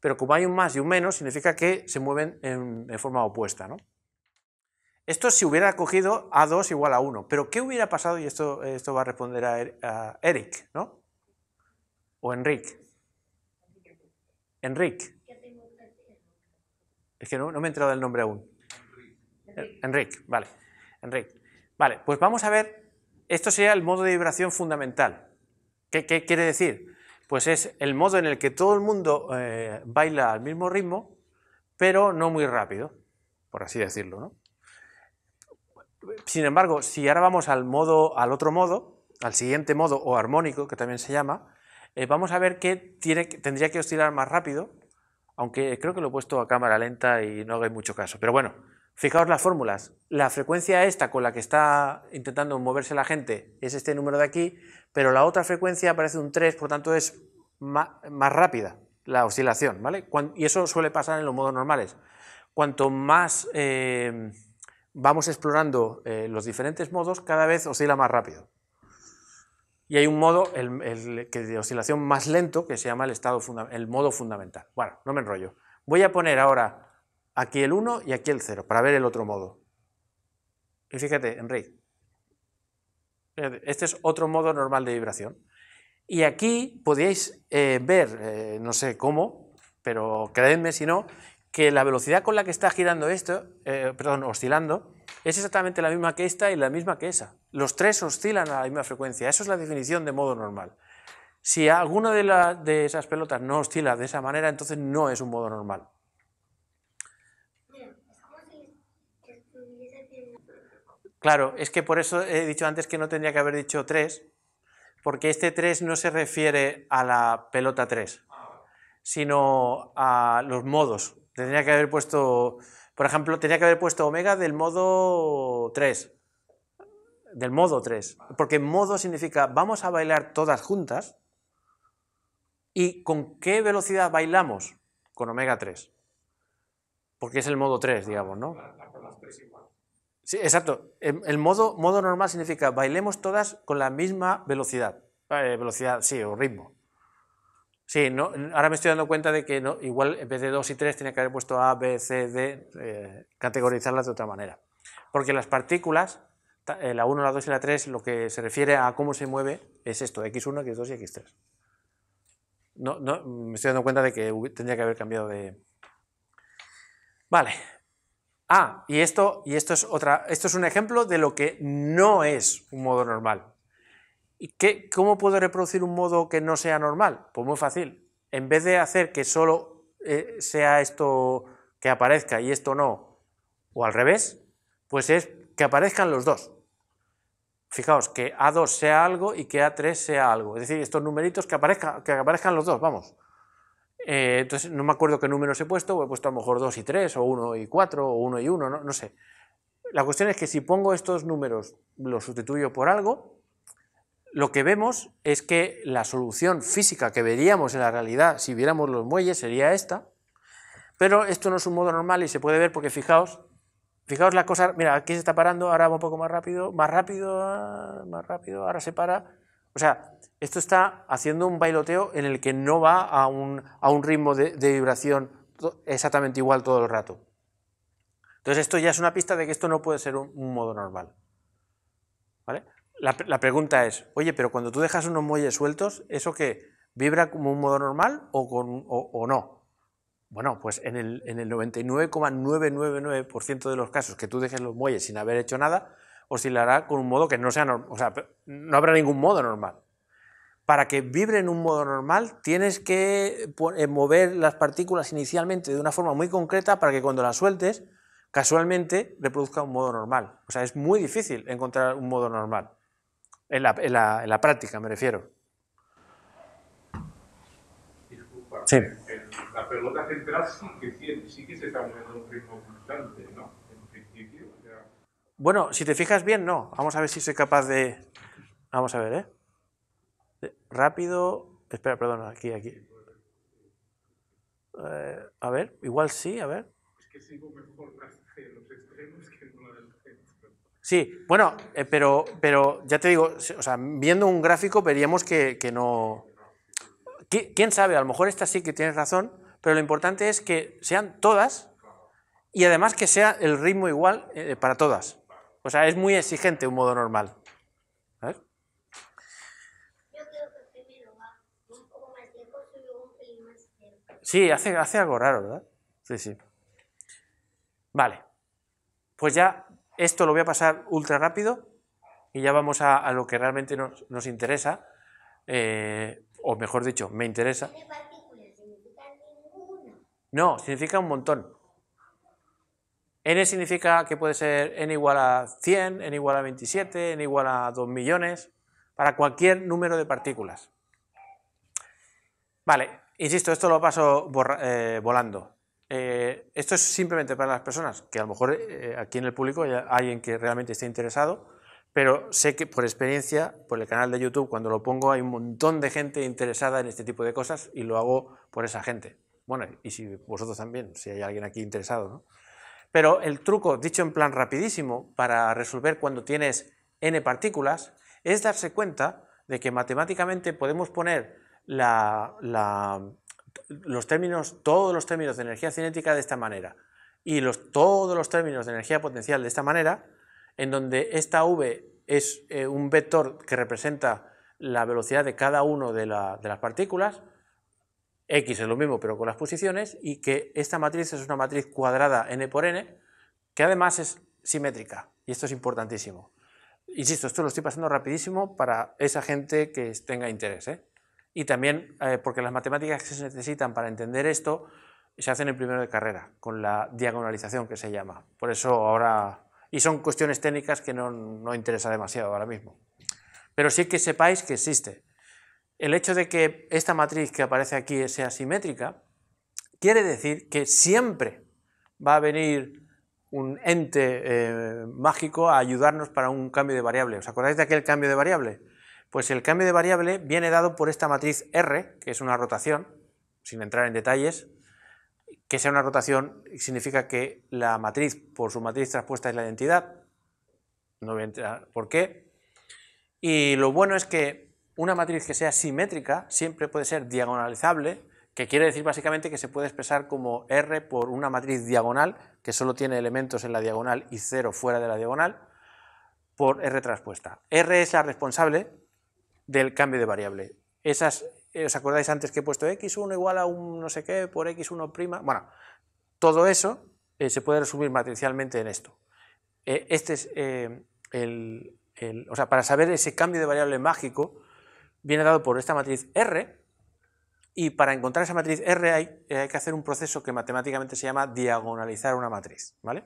Pero como hay un más y un menos, significa que se mueven en, forma opuesta. ¿no? Esto si hubiera cogido A2 igual a 1. Pero ¿qué hubiera pasado? Y esto, esto va a responder a, er, Eric, ¿no? O Enrique Enrique Es que no, no me he entrado el nombre aún. Enrique vale. Enrique Vale, pues vamos a ver esto sería el modo de vibración fundamental. ¿Qué, quiere decir? Pues es el modo en el que todo el mundo eh, baila al mismo ritmo, pero no muy rápido, por así decirlo. ¿no? Sin embargo, si ahora vamos al, modo, al otro modo, al siguiente modo o armónico, que también se llama, eh, vamos a ver que tiene, tendría que oscilar más rápido, aunque creo que lo he puesto a cámara lenta y no hay mucho caso. Pero bueno, Fijaos las fórmulas. La frecuencia esta con la que está intentando moverse la gente es este número de aquí, pero la otra frecuencia parece un 3, por tanto es más, rápida la oscilación, ¿vale? Y eso suele pasar en los modos normales. Cuanto más eh, vamos explorando eh, los diferentes modos, cada vez oscila más rápido. Y hay un modo que de oscilación más lento que se llama el, estado el modo fundamental. Bueno, no me enrollo. Voy a poner ahora aquí el 1 y aquí el 0, para ver el otro modo. Y fíjate, Enrique, eh, este es otro modo normal de vibración. Y aquí podíais eh, ver, eh, no sé cómo, pero creedme si no, que la velocidad con la que está girando esto, perdón, oscilando, es exactamente la misma que esta y la misma que esa. Los tres oscilan a la misma frecuencia. Eso es la definición de modo normal. Si alguna de esas pelotas no oscila de esa manera, entonces no es un modo normal. Claro, es que por eso he dicho antes que no tendría que haber dicho 3, porque este 3 no se refiere a la pelota 3, sino a los modos. Tendría que haber puesto, por ejemplo, tendría que haber puesto omega del modo 3, del modo 3, porque modo significa vamos a bailar todas juntas y con qué velocidad bailamos con omega 3, porque es el modo 3, digamos, ¿no? Sí, exacto. Em, el, modo, modo normal significa bailemos todas con la misma velocidad. Eh, velocidad, sí, o ritmo. Sí, no, ahora me estoy dando cuenta de que no, igual en vez de 2 y 3 tenía que haber puesto A, B, C, D, eh, categorizarlas de otra manera. Porque las partículas, eh, la 1, la 2 y la 3, lo que se refiere a cómo se mueve es esto, X1, X2 y X3. No, me estoy dando cuenta de que tendría que haber cambiado de... Vale, Ah, y esto, y esto es otra, esto es un ejemplo de lo que no es un modo normal. ¿Y qué, cómo puedo reproducir un modo que no sea normal? Pues muy fácil. En vez de hacer que solo eh, sea esto que aparezca y esto no, o al revés, pues es que aparezcan los dos. Fijaos, que A2 sea algo y que A3 sea algo. Es decir, estos numeritos que, aparezca, que aparezcan los dos, vamos. Eh, entonces, no me acuerdo qué números he puesto, he puesto a lo mejor 2 y 3, o 1 y 4, o 1 y 1, no, sé. La cuestión es que si pongo estos números, los sustituyo por algo, lo que vemos es que la solución física que veríamos en la realidad si viéramos los muelles sería esta, pero esto no es un modo normal y se puede ver porque fijaos, fijaos la cosa, mira, aquí se está parando, ahora va un poco más rápido, más rápido, ah, más rápido, ahora se para, o sea, esto está haciendo un bailoteo en el que no va a un, ritmo de, vibración exactamente igual todo el rato. Entonces esto ya es una pista de que esto no puede ser un, modo normal. La, pregunta es, oye, pero cuando tú dejas unos muelles sueltos, ¿eso qué? ¿Vibra como un modo normal o, o, no? Bueno, pues en el 99,999% de los casos que tú dejes los muelles sin haber hecho nada, oscilará con un modo que no sea normal, o sea, no habrá ningún modo normal para que vibre en un modo normal, tienes que eh, mover las partículas inicialmente de una forma muy concreta para que cuando las sueltes, casualmente reproduzca un modo normal. O sea, es muy difícil encontrar un modo normal. En la, práctica, me refiero. Disculpa. La pelota central sí que, se está moviendo un ritmo constante, ¿no? En principio. Bueno, si te fijas bien, no. Vamos a ver si soy capaz de. Vamos a ver, ¿eh? rápido. Espera, perdón, aquí, aquí. Eh, a ver, igual sí, a ver. Sí, bueno, eh, pero, pero ya te digo, o sea, viendo un gráfico veríamos que, no... ¿Quién sabe? A lo mejor esta sí que tienes razón, pero lo importante es que sean todas y además que sea el ritmo igual eh, para todas. O sea, es muy exigente un modo normal. Sí, hace, hace algo raro, ¿verdad? Sí, sí. Vale. Pues ya esto lo voy a pasar ultra rápido y ya vamos a, lo que realmente nos, interesa, eh, o mejor dicho, me interesa. No, significa un montón. n significa que puede ser n igual a 100, n igual a 27, n igual a 2 millones, para cualquier número de partículas. Vale, Insisto, esto lo paso eh, volando. Eh, esto es simplemente para las personas, que a lo mejor eh, aquí en el público hay alguien que realmente esté interesado, pero sé que por experiencia, por el canal de YouTube, cuando lo pongo hay un montón de gente interesada en este tipo de cosas y lo hago por esa gente. Bueno, y si vosotros también, si hay alguien aquí interesado, ¿no? Pero el truco, dicho en plan rapidísimo, para resolver cuando tienes n partículas, es darse cuenta de que matemáticamente podemos poner los términos, todos los términos de energía cinética de esta manera y los, todos los términos de energía potencial de esta manera, en donde esta V es eh, un vector que representa la velocidad de cada una de, las partículas, x es lo mismo pero con las posiciones, y que esta matriz es una matriz cuadrada n por n, que además es simétrica, y esto es importantísimo. Insisto, esto lo estoy pasando rapidísimo para esa gente que tenga interés. ¿eh? y también eh, porque las matemáticas que se necesitan para entender esto se hacen en primero de carrera, con la diagonalización que se llama. Por eso ahora... Y son cuestiones técnicas que no, no interesa demasiado ahora mismo. Pero sí que sepáis que existe. El hecho de que esta matriz que aparece aquí sea simétrica quiere decir que siempre va a venir un ente eh, mágico a ayudarnos para un cambio de variable. ¿Os acordáis de aquel cambio de variable? Pues el cambio de variable viene dado por esta matriz R, que es una rotación, sin entrar en detalles. Que sea una rotación significa que la matriz por su matriz traspuesta es la identidad. No voy a entrar por qué. Y lo bueno es que una matriz que sea simétrica siempre puede ser diagonalizable, que quiere decir básicamente que se puede expresar como R por una matriz diagonal, que solo tiene elementos en la diagonal y cero fuera de la diagonal, por R traspuesta. R es la responsable del cambio de variable. Esas, eh, ¿Os acordáis antes que he puesto x1 igual a un no sé qué por x1 prima? Bueno, todo eso eh, se puede resumir matricialmente en esto. Eh, este es el, o sea, para saber ese cambio de variable mágico, viene dado por esta matriz R, y para encontrar esa matriz R hay, que hacer un proceso que matemáticamente se llama diagonalizar una matriz. ¿vale?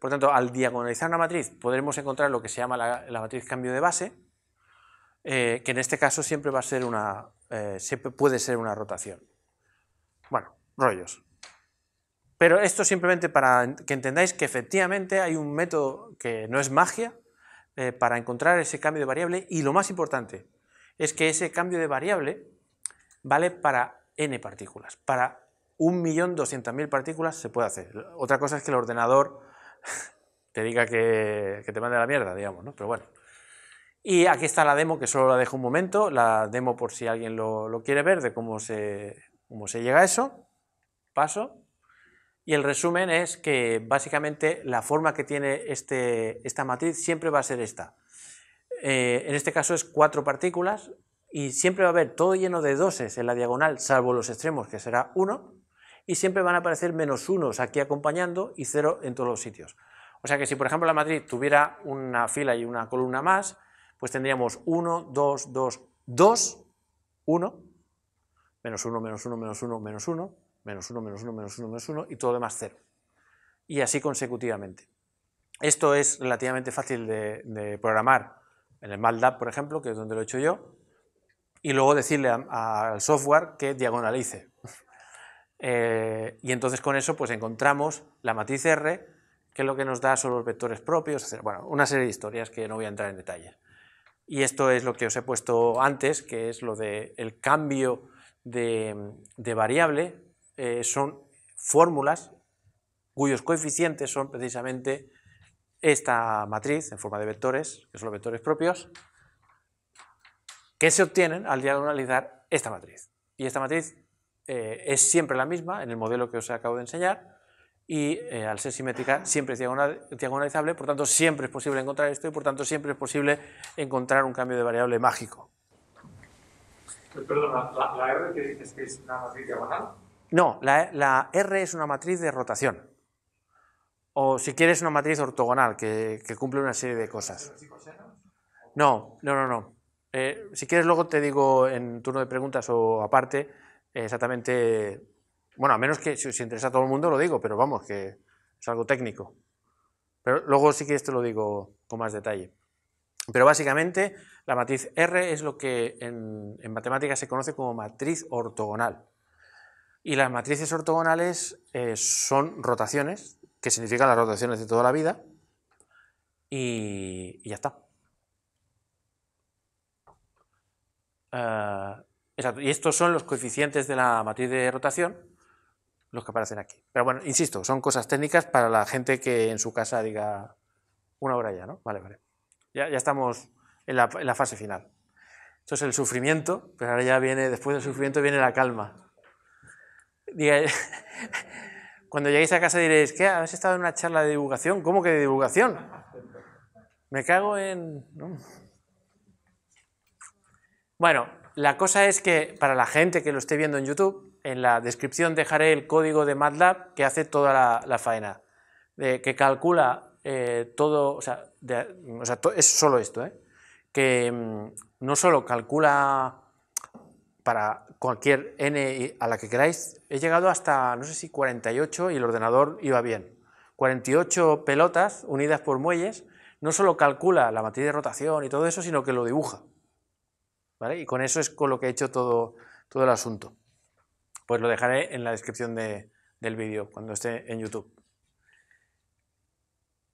Por tanto, al diagonalizar una matriz podremos encontrar lo que se llama la matriz cambio de base, eh, que en este caso siempre va a ser una, eh, puede ser una rotación. Bueno, rollos. Pero esto simplemente para que entendáis que efectivamente hay un método que no es magia eh, para encontrar ese cambio de variable y lo más importante es que ese cambio de variable vale para n partículas, para 1.200.000 partículas se puede hacer. Otra cosa es que el ordenador *laughs* te diga que, te mande la mierda, digamos, ¿no? Pero bueno. Y aquí está la demo, que solo la dejo un momento, la demo por si alguien lo, quiere ver, de cómo se, cómo se llega a eso. Paso. Y el resumen es que básicamente la forma que tiene este, esta matriz siempre va a ser esta. Eh, en este caso es cuatro partículas y siempre va a haber todo lleno de doses en la diagonal, salvo los extremos, que será uno, y siempre van a aparecer menos unos aquí acompañando y cero en todos los sitios. O sea que si por ejemplo la matriz tuviera una fila y una columna más, pues tendríamos 1, 2, 2, 2, 1, menos 1, menos 1, menos 1, menos 1, menos 1, menos 1, menos 1, menos 1, y todo lo demás 0. Y así consecutivamente. Esto es relativamente fácil de, programar en el MATLAB, por ejemplo, que es donde lo he hecho yo, y luego decirle al software que diagonalice. *laughs* Eh, y entonces con eso pues encontramos la matriz R, que es lo que nos da son los vectores propios, etc. bueno, una serie de historias que no voy a entrar en detalle. Y esto es lo que os he puesto antes, que es lo del el cambio de, mm, variable. Eh, son fórmulas cuyos coeficientes son precisamente esta matriz en forma de vectores, que son los vectores propios, que se obtienen al diagonalizar esta matriz. Y esta matriz eh, es siempre la misma en el modelo que os acabo de enseñar, y eh, al ser simétrica siempre es diagonalizable, por tanto siempre es posible encontrar esto y por tanto siempre es posible encontrar un cambio de variable mágico. Eh, perdona, ¿la, R que dices que es una matriz diagonal? No, la, R es una matriz de rotación. O si quieres una matriz ortogonal que, cumple una serie de cosas. No, no, no, no. Eh, si quieres luego te digo en turno de preguntas o aparte exactamente bueno, a menos que si interesa a todo el mundo lo digo, pero vamos, que es algo técnico. Pero luego sí que esto lo digo con más detalle. Pero básicamente la matriz R es lo que en, matemáticas se conoce como matriz ortogonal. Y las matrices ortogonales eh, son rotaciones, que significan las rotaciones de toda la vida, y, ya está. Ah, y estos son los coeficientes de la matriz de rotación, los que aparecen aquí. Pero bueno, insisto, son cosas técnicas para la gente que en su casa diga una hora ya, ¿no? Vale, vale. Ya, ya estamos en la, fase final. Esto es el sufrimiento, pero ahora ya viene, después del sufrimiento viene la calma. Diga, *laughs* cuando lleguéis a casa diréis, ¿qué? ¿Habéis estado en una charla de divulgación? ¿Cómo que de divulgación? Me cago en... Bueno, la cosa es que para la gente que lo esté viendo en YouTube, en la descripción dejaré el código de MATLAB que hace toda la, faena, que calcula eh, todo, o sea, es solo esto, ¿eh? que mm, no solo calcula para cualquier n a la que queráis, he llegado hasta, no sé si 48 y el ordenador iba bien, 48 pelotas unidas por muelles, no solo calcula la matriz de rotación y todo eso, sino que lo dibuja. Y con eso es con lo que he hecho todo, todo el asunto pues lo dejaré en la descripción del vídeo cuando esté en YouTube.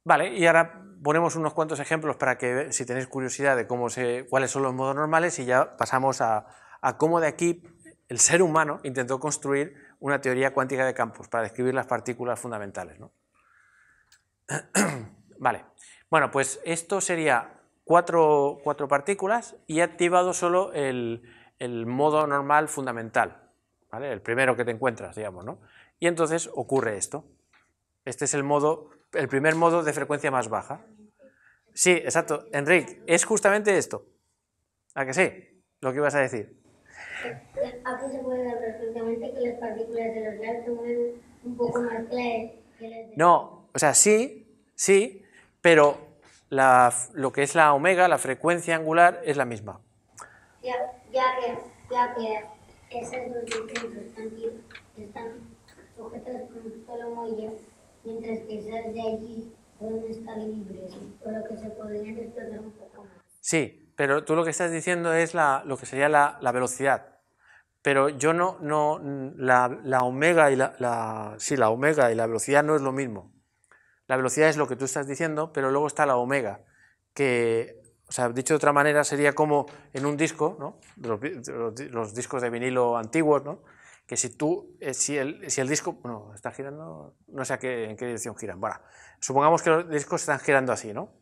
Vale, y ahora ponemos unos cuantos ejemplos para que si tenéis curiosidad de cómo se, cuáles son los modos normales y ya pasamos a, cómo de aquí el ser humano intentó construir una teoría cuántica de campos para describir las partículas fundamentales. ¿no? *clears throat* vale, bueno, pues esto sería cuatro, partículas y he activado solo el modo normal fundamental. ¿vale? El primero que te encuentras, digamos, ¿no? Y entonces ocurre esto. Este es el modo, el primer modo de frecuencia más baja. Sí, exacto. Enrique, es justamente esto. ¿A que sí? Lo que ibas a decir. Aquí se puede ver perfectamente que las partículas de los se un poco más que las No, o sea, sí, sí, pero lo que es la omega, la frecuencia angular, es la misma. Ya, ya ya que esas dos defensas están, están sujetas con un solo muelle, mientras que esas de allí pueden estar libres, por lo que se podría explotar un poco más. Sí, pero tú lo que estás diciendo es la, lo que sería la, la velocidad. Pero yo no, no la, la omega y la, sí, la omega y la velocidad no es lo mismo. La velocidad es lo que tú estás diciendo, pero luego está la omega, que o sea, dicho de otra manera, sería como en un disco, los, discos de vinilo antiguos, que si tú, eh, si, el, disco, está girando, no sé qué, en qué dirección giran. Bueno, supongamos que los discos están girando así, ¿no?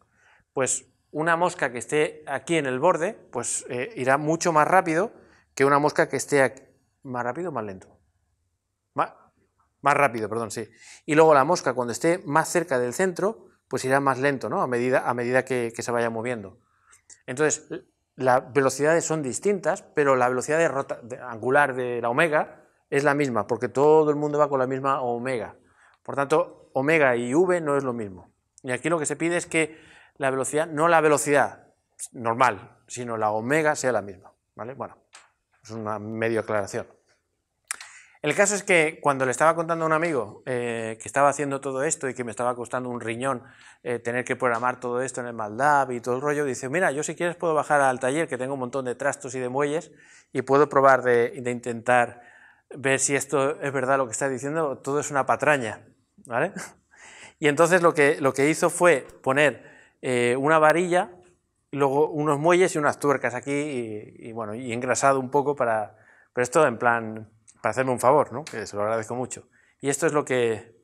Pues una mosca que esté aquí en el borde, pues eh, irá mucho más rápido que una mosca que esté aquí. más rápido, o más lento. Más, rápido, perdón, sí. Y luego la mosca cuando esté más cerca del centro, pues irá más lento, A medida, a medida que se vaya moviendo. Entonces, las velocidades son distintas, pero la velocidad de angular de la omega es la misma, porque todo el mundo va con la misma omega. Por tanto, omega y v no es lo mismo. Y aquí lo que se pide es que la velocidad, no la velocidad normal, sino la omega sea la misma. ¿vale? Bueno, es una medio aclaración. El caso es que cuando le estaba contando a un amigo eh, que estaba haciendo todo esto y que me estaba costando un riñón eh, tener que programar todo esto en el MATLAB y todo el rollo, dice, mira, yo si quieres puedo bajar al taller que tengo un montón de trastos y de muelles y puedo probar de, intentar ver si esto es verdad lo que está diciendo, todo es una patraña, ¿vale? *laughs* Y entonces lo que, lo que hizo fue poner eh, una varilla, luego unos muelles y unas tuercas aquí y, y bueno, y engrasado un poco para... Pero esto en plan para hacerme un favor, ¿no? que se lo agradezco mucho. Y esto es lo que,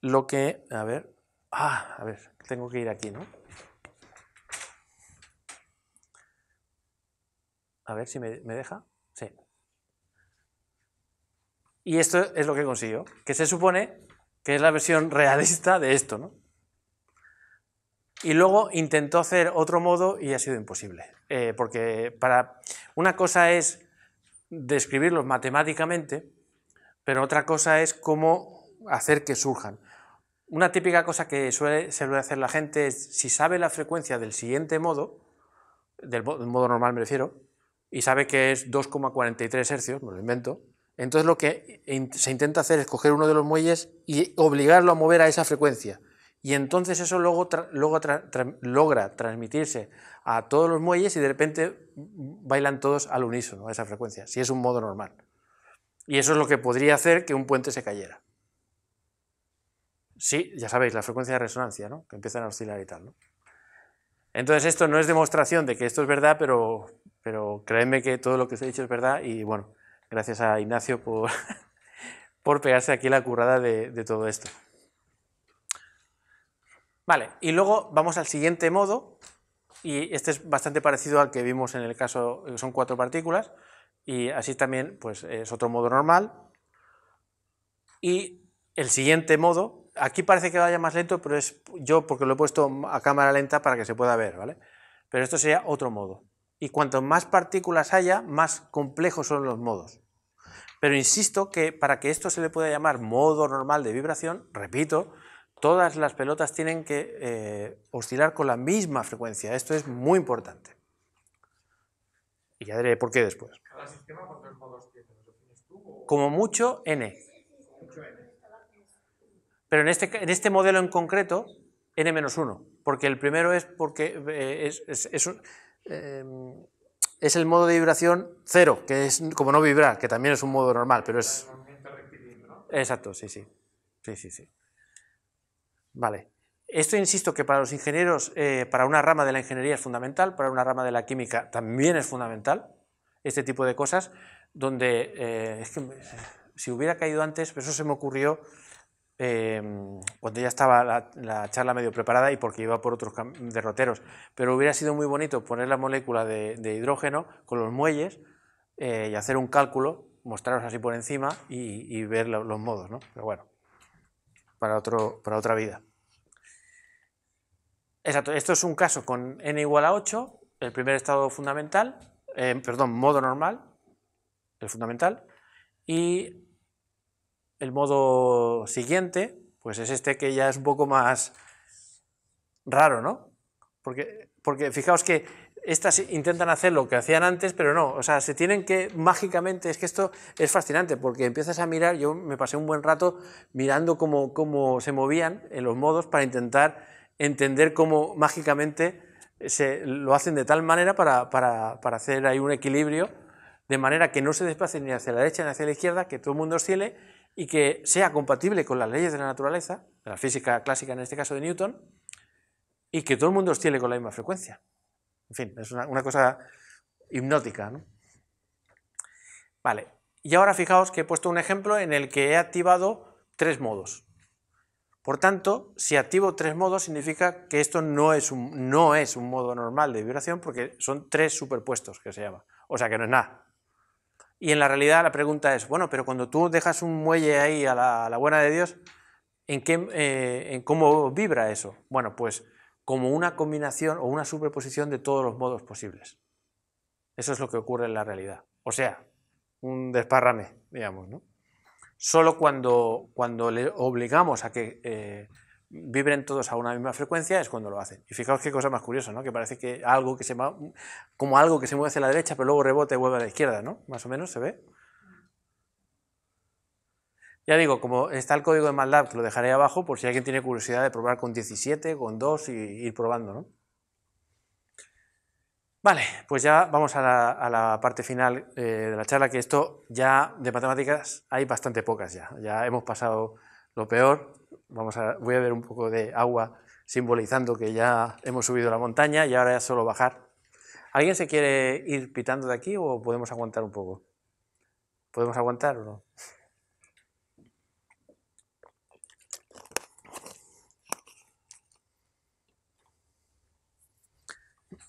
lo que, a ver, ah, a ver, tengo que ir aquí, ¿no? A ver si me, deja, sí. Y esto es lo que consiguió, que se supone que es la versión realista de esto, ¿no? Y luego intentó hacer otro modo y ha sido imposible, eh, porque para una cosa es describirlos matemáticamente, pero otra cosa es cómo hacer que surjan. Una típica cosa que suele, se hacer la gente es, si sabe la frecuencia del siguiente modo, del modo normal me refiero, y sabe que es 2,43 hercios, lo invento, entonces lo que se intenta hacer es coger uno de los muelles y obligarlo a mover a esa frecuencia y entonces eso luego, luego logra transmitirse a todos los muelles y de repente bailan todos al unísono a esa frecuencia, si es un modo normal. Y eso es lo que podría hacer que un puente se cayera. Sí, ya sabéis, la frecuencia de resonancia, ¿no? Que empiezan a oscilar y tal, Entonces esto no es demostración de que esto es verdad, pero, pero créeme que todo lo que os he dicho es verdad y bueno, gracias a Ignacio por, *laughs* pegarse aquí la currada de todo esto. Vale, y luego vamos al siguiente modo, y este es bastante parecido al que vimos en el caso, eh, son cuatro partículas, y así también pues, es otro modo normal. Y el siguiente modo, aquí parece que vaya más lento, pero es yo porque lo he puesto a cámara lenta para que se pueda ver, ¿vale? Pero esto sería otro modo. Y cuanto más partículas haya, más complejos son los modos. Pero insisto que para que esto se le pueda llamar modo normal de vibración, repito, todas las pelotas tienen que eh, oscilar con la misma frecuencia. Esto es muy importante. Y ya diré por qué después. Como mucho N. Pero en este, en este modelo en concreto, N-1. Porque el primero es porque eh, es, eh, es, el modo de vibración cero, que es como no vibrar, que también es un modo normal, pero es. Exacto, sí, sí. Sí, sí, sí. Vale. Esto insisto que para los ingenieros, eh, para una rama de la ingeniería es fundamental, para una rama de la química también es fundamental, este tipo de cosas, donde eh, es que, si hubiera caído antes, pero eso se me ocurrió em, cuando ya estaba la, charla medio preparada y porque iba por otros derroteros, pero hubiera sido muy bonito poner la molécula de, hidrógeno con los muelles eh, y hacer un cálculo, mostraros así por encima y, y ver los modos, ¿no? Pero bueno para, otro, para otra vida. Exacto, esto es un caso con n igual a 8, el primer estado fundamental, eh, perdón, modo normal, el fundamental, y el modo siguiente, pues es este que ya es un poco más raro, ¿no? Porque, porque fijaos que estas intentan hacer lo que hacían antes, pero no, o sea, se tienen que mágicamente, es que esto es fascinante, porque empiezas a mirar, yo me pasé un buen rato mirando cómo, se movían en los modos para intentar entender cómo mágicamente se lo hacen de tal manera para, hacer ahí un equilibrio, de manera que no se desplace ni hacia la derecha ni hacia la izquierda, que todo el mundo oscile y que sea compatible con las leyes de la naturaleza, la física clásica en este caso de Newton, y que todo el mundo oscile con la misma frecuencia. En fin, es una, cosa hipnótica. Vale, y ahora fijaos que he puesto un ejemplo en el que he activado tres modos. Por tanto, si activo tres modos significa que esto no es un, no es un modo normal de vibración porque son tres superpuestos que se llama, o sea que no es nada. Y en la realidad la pregunta es, bueno, pero cuando tú dejas un muelle ahí a la, buena de Dios, ¿en, qué, eh, ¿en cómo vibra eso? Bueno, pues como una combinación o una superposición de todos los modos posibles. Eso es lo que ocurre en la realidad. O sea, un desparrame, digamos. ¿no? Solo cuando, cuando le obligamos a que eh, vibren todos a una misma frecuencia es cuando lo hacen. Y fijaos qué cosa más curiosa, ¿no? que parece que algo que se como algo que se mueve hacia la derecha, pero luego rebota y vuelve a la izquierda, ¿no? Más o menos se ve. Ya digo, como está el código de MATLAB, lo dejaré abajo por si alguien tiene curiosidad de probar con 17, con 2 y ir probando, ¿no? Vale, pues ya vamos a la, parte final eh, de la charla, que esto ya de matemáticas hay bastante pocas ya. Ya hemos pasado lo peor. Vamos a, voy a ver un poco de agua simbolizando que ya hemos subido la montaña y ahora es solo bajar. ¿Alguien se quiere ir pitando de aquí o podemos aguantar un poco? ¿Podemos aguantar o no?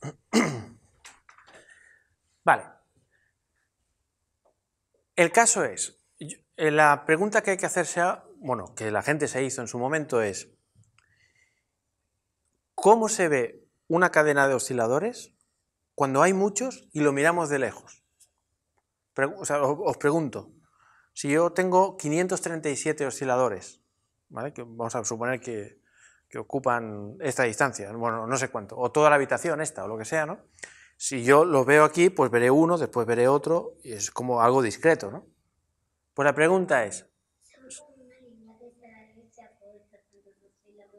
*coughs* vale. El caso es, eh, la pregunta que hay que hacerse, bueno, que la gente se hizo en su momento es, ¿cómo se ve una cadena de osciladores cuando hay muchos y lo miramos de lejos? os pregunto, si yo tengo 537 osciladores, ¿vale? que vamos a suponer que que ocupan esta distancia, bueno, no sé cuánto, o toda la habitación esta, o lo que sea, ¿no? Si yo los veo aquí, pues veré uno, después veré otro, y es como algo discreto, ¿no? Pues la pregunta es...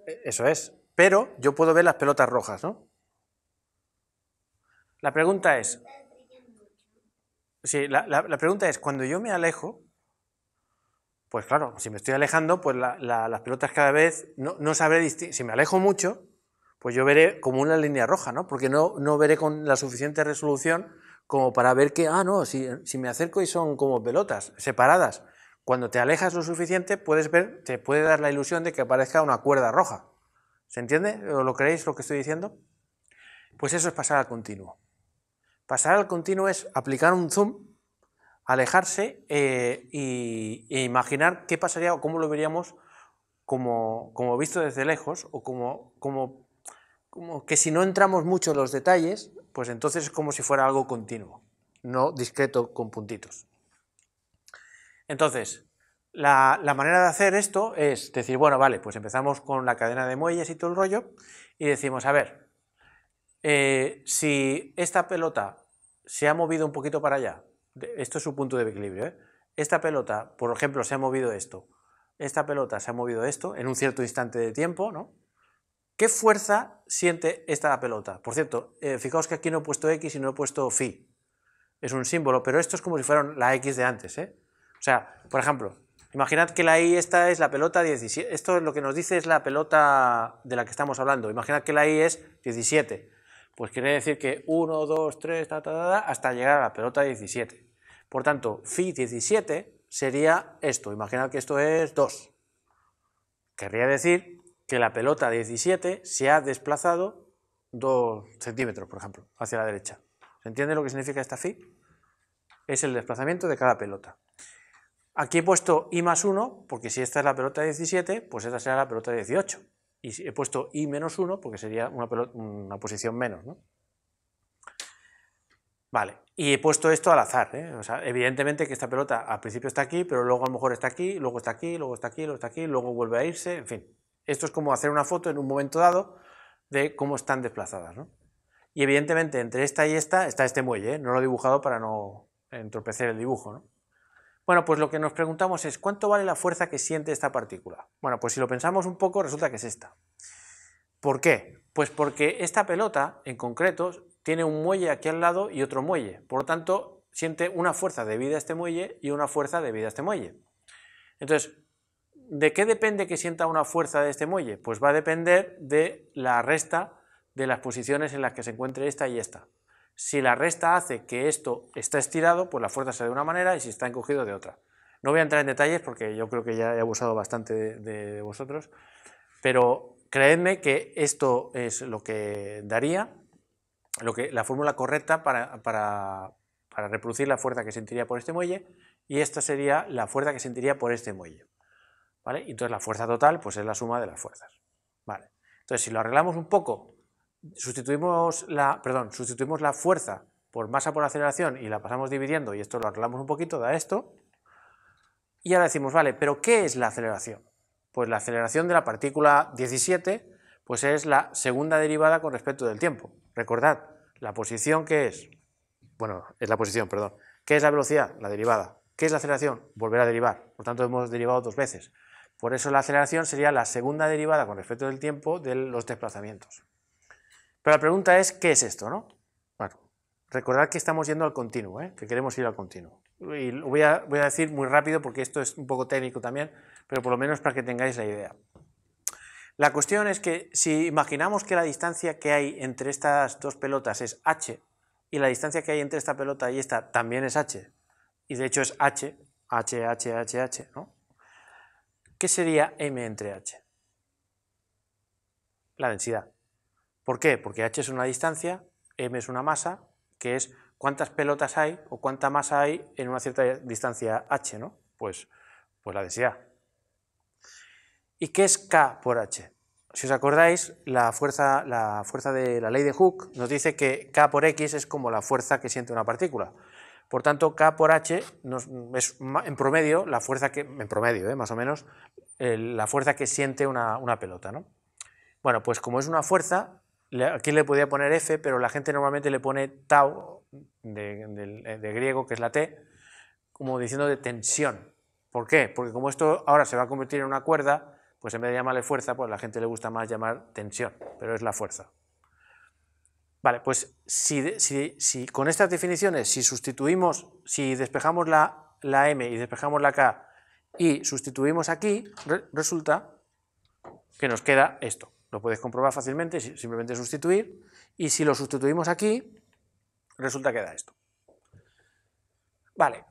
Eh, eso es, pero yo puedo ver las pelotas rojas, ¿no? La pregunta es... Sí, la, la pregunta es, cuando yo me alejo, pues claro, si me estoy alejando, pues las pelotas cada vez no, sabré Si me alejo mucho, pues yo veré como una línea roja, ¿no? Porque no, no veré con la suficiente resolución como para ver que, ah, no, si, me acerco y son como pelotas separadas. Cuando te alejas lo suficiente, puedes ver, te puede dar la ilusión de que aparezca una cuerda roja. ¿Se entiende? ¿O ¿Lo creéis lo que estoy diciendo? Pues eso es pasar al continuo. Pasar al continuo es aplicar un zoom alejarse eh, e imaginar qué pasaría o cómo lo veríamos como, visto desde lejos o como, como, como, que si no entramos mucho en los detalles, pues entonces es como si fuera algo continuo, no discreto con puntitos. Entonces, la, manera de hacer esto es decir, bueno, vale, pues empezamos con la cadena de muelles y todo el rollo y decimos, a ver, eh, si esta pelota se ha movido un poquito para allá, esto es su punto de equilibrio, ¿eh? esta pelota, por ejemplo, se ha movido esto, esta pelota se ha movido esto en un cierto instante de tiempo, ¿no? ¿Qué fuerza siente esta pelota? Por cierto, eh, fijaos que aquí no he puesto X y no he puesto phi, es un símbolo, pero esto es como si fuera la X de antes, ¿eh? O sea, por ejemplo, imaginad que la Y esta es la pelota 17, esto es lo que nos dice es la pelota de la que estamos hablando, imaginad que la Y es 17, pues quiere decir que 1, 2, 3, hasta llegar a la pelota 17. Por tanto, phi 17 sería esto, imaginad que esto es 2. Querría decir que la pelota 17 se ha desplazado 2 centímetros, por ejemplo, hacia la derecha. ¿Se entiende lo que significa esta fi? Es el desplazamiento de cada pelota. Aquí he puesto i más 1, porque si esta es la pelota 17, pues esta será la pelota 18 y he puesto i menos 1 porque sería una, una posición menos. Vale, y he puesto esto al azar. ¿eh? evidentemente que esta pelota al principio está aquí, pero luego a lo mejor está aquí, luego está aquí, luego está aquí, luego está aquí, luego vuelve a irse, en fin. Esto es como hacer una foto en un momento dado de cómo están desplazadas. Y evidentemente entre esta y esta está este muelle, ¿eh? no lo he dibujado para no entorpecer el dibujo. ¿no? Bueno, pues lo que nos preguntamos es ¿cuánto vale la fuerza que siente esta partícula? Bueno, pues si lo pensamos un poco resulta que es esta. ¿Por qué? Pues porque esta pelota en concreto tiene un muelle aquí al lado y otro muelle. Por lo tanto, siente una fuerza debida a este muelle y una fuerza debida a este muelle. Entonces, ¿de qué depende que sienta una fuerza de este muelle? Pues va a depender de la resta de las posiciones en las que se encuentre esta y esta. Si la resta hace que esto está estirado, pues la fuerza sea de una manera y si está encogido de otra. No voy a entrar en detalles porque yo creo que ya he abusado bastante de, vosotros, pero creedme que esto es lo que daría, lo que, la fórmula correcta para, reproducir la fuerza que sentiría por este muelle y esta sería la fuerza que sentiría por este muelle. ¿Vale? Entonces la fuerza total pues es la suma de las fuerzas. ¿Vale? Entonces si lo arreglamos un poco sustituimos la, sustituimos la fuerza por masa por aceleración y la pasamos dividiendo, y esto lo arreglamos un poquito, da esto, y ahora decimos, vale, pero ¿qué es la aceleración? Pues la aceleración de la partícula 17, pues es la segunda derivada con respecto del tiempo. Recordad, la posición que es, bueno, es la posición, perdón, ¿qué es la velocidad? La derivada. ¿Qué es la aceleración? Volver a derivar, por tanto hemos derivado dos veces. Por eso la aceleración sería la segunda derivada con respecto del tiempo de los desplazamientos. Pero la pregunta es, ¿qué es esto? ¿no? Bueno, recordad que estamos yendo al continuo, ¿eh? que queremos ir al continuo. Y lo voy a, voy a decir muy rápido porque esto es un poco técnico también, pero por lo menos para que tengáis la idea. La cuestión es que si imaginamos que la distancia que hay entre estas dos pelotas es h y la distancia que hay entre esta pelota y esta también es h, y de hecho es h, h, h, h, h, ¿no? ¿Qué sería m entre h? La densidad. ¿Por qué? Porque h es una distancia, m es una masa, que es cuántas pelotas hay o cuánta masa hay en una cierta distancia h, ¿no? Pues, pues la densidad. ¿Y qué es k por h? Si os acordáis, la fuerza, la fuerza de la ley de Hooke nos dice que k por x es como la fuerza que siente una partícula. Por tanto, k por h es en promedio la fuerza que, en promedio, ¿eh? más o menos, la fuerza que siente una, una pelota. ¿no? Bueno, pues como es una fuerza, aquí le podía poner F, pero la gente normalmente le pone tau, eh, de, griego, que es la T, como diciendo de tensión. ¿Por qué? Porque como esto ahora se va a convertir en una cuerda, pues en vez de llamarle fuerza, pues a la gente le gusta más llamar tensión, pero es la fuerza. Vale, pues si, con estas definiciones, si sustituimos, si despejamos la, la, M y despejamos la K y sustituimos aquí, resulta que nos queda esto. Lo puedes comprobar fácilmente, simplemente sustituir. Y si lo sustituimos aquí, resulta que da esto. Vale.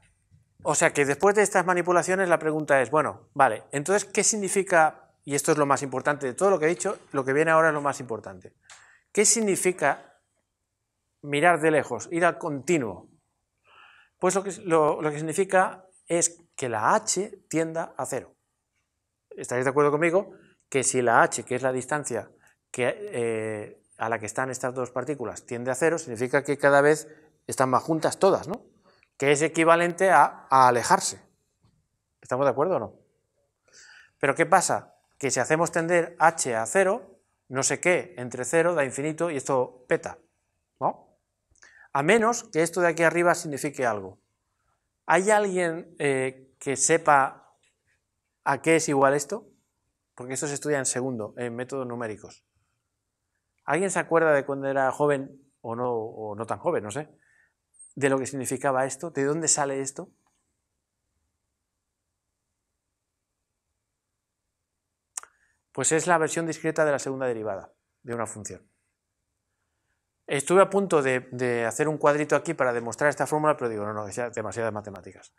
O sea que después de estas manipulaciones la pregunta es, bueno, vale, entonces, ¿qué significa, y esto es lo más importante de todo lo que he dicho, lo que viene ahora es lo más importante, ¿qué significa mirar de lejos, ir al continuo? Pues lo que, lo, que significa es que la H tienda a cero. ¿Estáis de acuerdo conmigo? que si la h, que es la distancia eh, a la que están estas dos partículas, tiende a cero, significa que cada vez están más juntas todas, ¿no? Que es equivalente a, alejarse. ¿Estamos de acuerdo o no? Pero ¿qué pasa? Que si hacemos tender h a cero, no sé qué, entre cero da infinito y esto peta, ¿no? A menos que esto de aquí arriba signifique algo. ¿Hay alguien eh, que sepa a qué es igual esto? porque esto se estudia en segundo, en eh, métodos numéricos. ¿Alguien se acuerda de cuando era joven, o no, o no tan joven, no sé, de lo que significaba esto? ¿De dónde sale esto? Pues es la versión discreta de la segunda derivada de una función. Estuve a punto de, hacer un cuadrito aquí para demostrar esta fórmula, pero digo, no, no, es demasiadas matemáticas.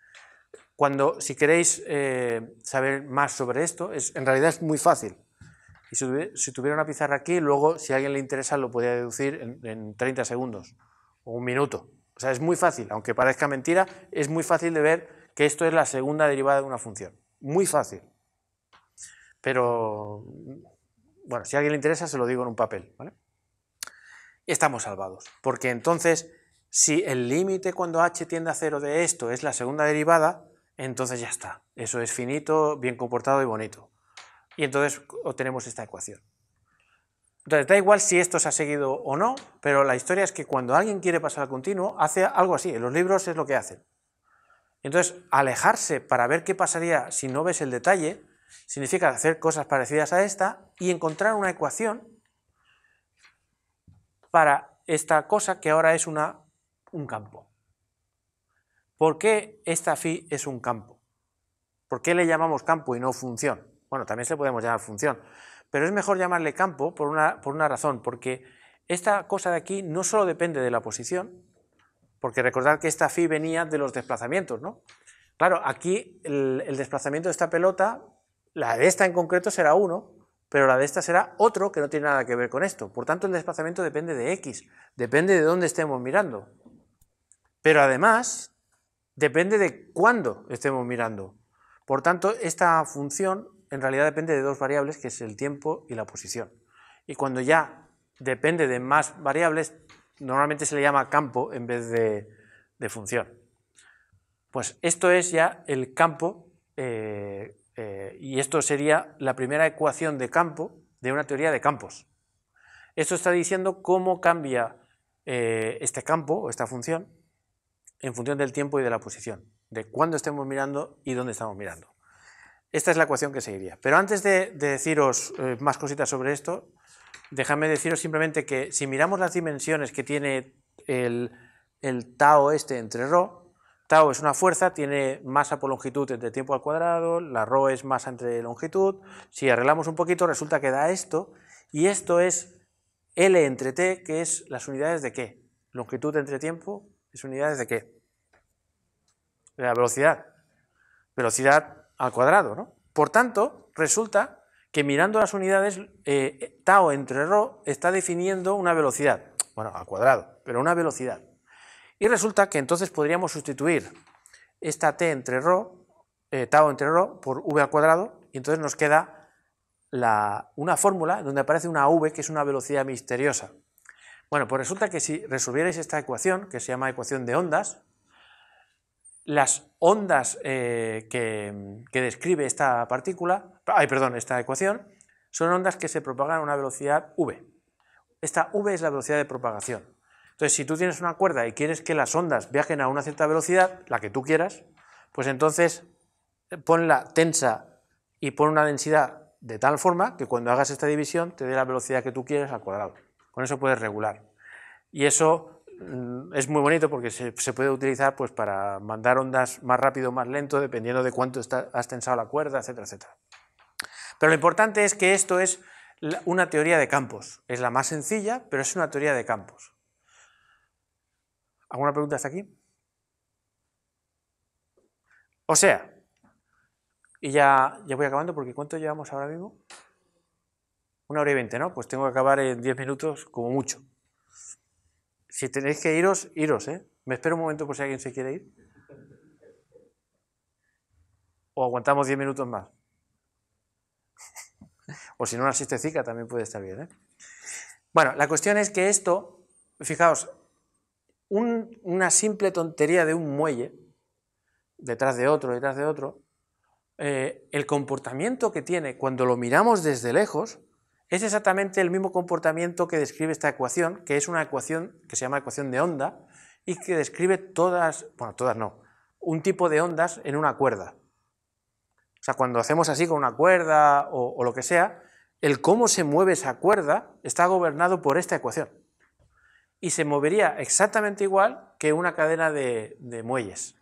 Cuando, si queréis eh, saber más sobre esto, es, en realidad es muy fácil. si, tuviera una pizarra aquí, luego, si a alguien le interesa, lo podría deducir en, 30 segundos o un minuto. O sea, es muy fácil, aunque parezca mentira, es muy fácil de ver que esto es la segunda derivada de una función. Muy fácil. Pero, bueno, si a alguien le interesa, se lo digo en un papel, Estamos salvados, porque entonces si el límite cuando h tiende a cero de esto es la segunda derivada, entonces ya está. Eso es finito, bien comportado y bonito. Y entonces obtenemos esta ecuación. Entonces, da igual si esto se ha seguido o no, pero la historia es que cuando alguien quiere pasar al continuo, hace algo así. En los libros es lo que hacen. Entonces, alejarse para ver qué pasaría si no ves el detalle, significa hacer cosas parecidas a esta y encontrar una ecuación para esta cosa que ahora es una un campo. ¿Por qué esta phi es un campo? ¿Por qué le llamamos campo y no función? Bueno, también se podemos llamar función, pero es mejor llamarle campo por una, por una razón, porque esta cosa de aquí no solo depende de la posición, porque recordad que esta phi venía de los desplazamientos, ¿no? Claro, aquí el, el desplazamiento de esta pelota, la de esta en concreto será uno, pero la de esta será otro que no tiene nada que ver con esto. Por tanto, el desplazamiento depende de x, depende de dónde estemos mirando. Pero además, depende de cuándo estemos mirando. Por tanto, esta función en realidad depende de dos variables, que es el tiempo y la posición. Y cuando ya depende de más variables, normalmente se le llama campo en vez de, función. Pues esto es ya el campo, eh, eh, y esto sería la primera ecuación de campo de una teoría de campos. Esto está diciendo cómo cambia eh, este campo o esta función en función del tiempo y de la posición, de cuándo estemos mirando y dónde estamos mirando. Esta es la ecuación que seguiría. Pero antes de, deciros eh, más cositas sobre esto, déjame deciros simplemente que si miramos las dimensiones que tiene el, el tau este entre ρ, tau es una fuerza, tiene masa por longitud entre tiempo al cuadrado, la ρ es masa entre longitud, si arreglamos un poquito resulta que da esto, y esto es L entre T, que es las unidades de qué? Longitud entre tiempo ¿Es unidades de qué? De la velocidad. Velocidad al cuadrado, ¿no? Por tanto, resulta que mirando las unidades, eh, tau entre rho está definiendo una velocidad, bueno, al cuadrado, pero una velocidad. Y resulta que entonces podríamos sustituir esta t entre rho, eh, tau entre rho, por v al cuadrado, y entonces nos queda una fórmula donde aparece una v, que es una velocidad misteriosa. Bueno, pues resulta que si resolvierais esta ecuación, que se llama ecuación de ondas, las ondas eh, que, que, describe esta partícula, ay, perdón, esta ecuación, son ondas que se propagan a una velocidad v. Esta v es la velocidad de propagación. Entonces, si tú tienes una cuerda y quieres que las ondas viajen a una cierta velocidad, la que tú quieras, pues entonces eh, ponla tensa y pon una densidad de tal forma que cuando hagas esta división te dé la velocidad que tú quieres al cuadrado con eso puedes regular. Y eso mm, es muy bonito porque se, puede utilizar pues, para mandar ondas más rápido o más lento, dependiendo de cuánto has tensado la cuerda, etcétera, etcétera. Pero lo importante es que esto es una teoría de campos. Es la más sencilla, pero es una teoría de campos. ¿Alguna pregunta hasta aquí? O sea, y ya, ya voy acabando porque ¿cuánto llevamos ahora mismo? una hora y veinte, ¿no? Pues tengo que acabar en diez minutos como mucho. Si tenéis que iros, iros, ¿eh? Me espero un momento por si alguien se quiere ir. O aguantamos diez minutos más. *laughs* o si no, una Cica también puede estar bien, ¿eh? Bueno, la cuestión es que esto, fijaos, una simple tontería de un muelle, detrás de otro, detrás de otro, eh, el comportamiento que tiene cuando lo miramos desde lejos es exactamente el mismo comportamiento que describe esta ecuación, que es una ecuación que se llama ecuación de onda y que describe todas, bueno, todas no, un tipo de ondas en una cuerda. O sea, cuando hacemos así con una cuerda o, lo que sea, el cómo se mueve esa cuerda está gobernado por esta ecuación. Y se movería exactamente igual que una cadena de, muelles,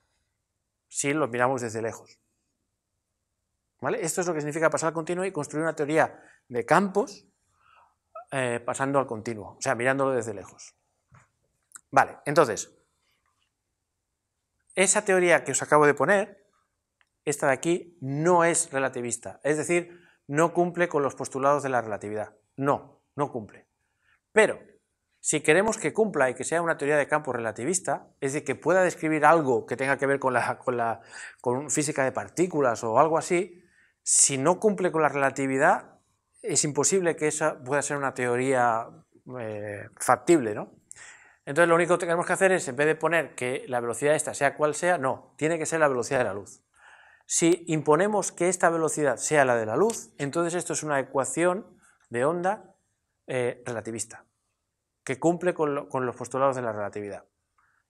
si lo miramos desde lejos. ¿Vale? Esto es lo que significa pasar al continuo y construir una teoría de campos eh, pasando al continuo, o sea, mirándolo desde lejos. Vale, entonces, esa teoría que os acabo de poner, esta de aquí, no es relativista, es decir, no cumple con los postulados de la relatividad. No, no cumple. Pero, si queremos que cumpla y que sea una teoría de campo relativista, es decir, que pueda describir algo que tenga que ver con, la, con física de partículas o algo así, si no cumple con la relatividad, es imposible que esa pueda ser una teoría eh, factible, ¿no? Entonces lo único que tenemos que hacer es, en vez de poner que la velocidad esta sea cual sea, no, tiene que ser la velocidad de la luz. Si imponemos que esta velocidad sea la de la luz, entonces esto es una ecuación de onda eh, relativista, que cumple con, los postulados de la relatividad.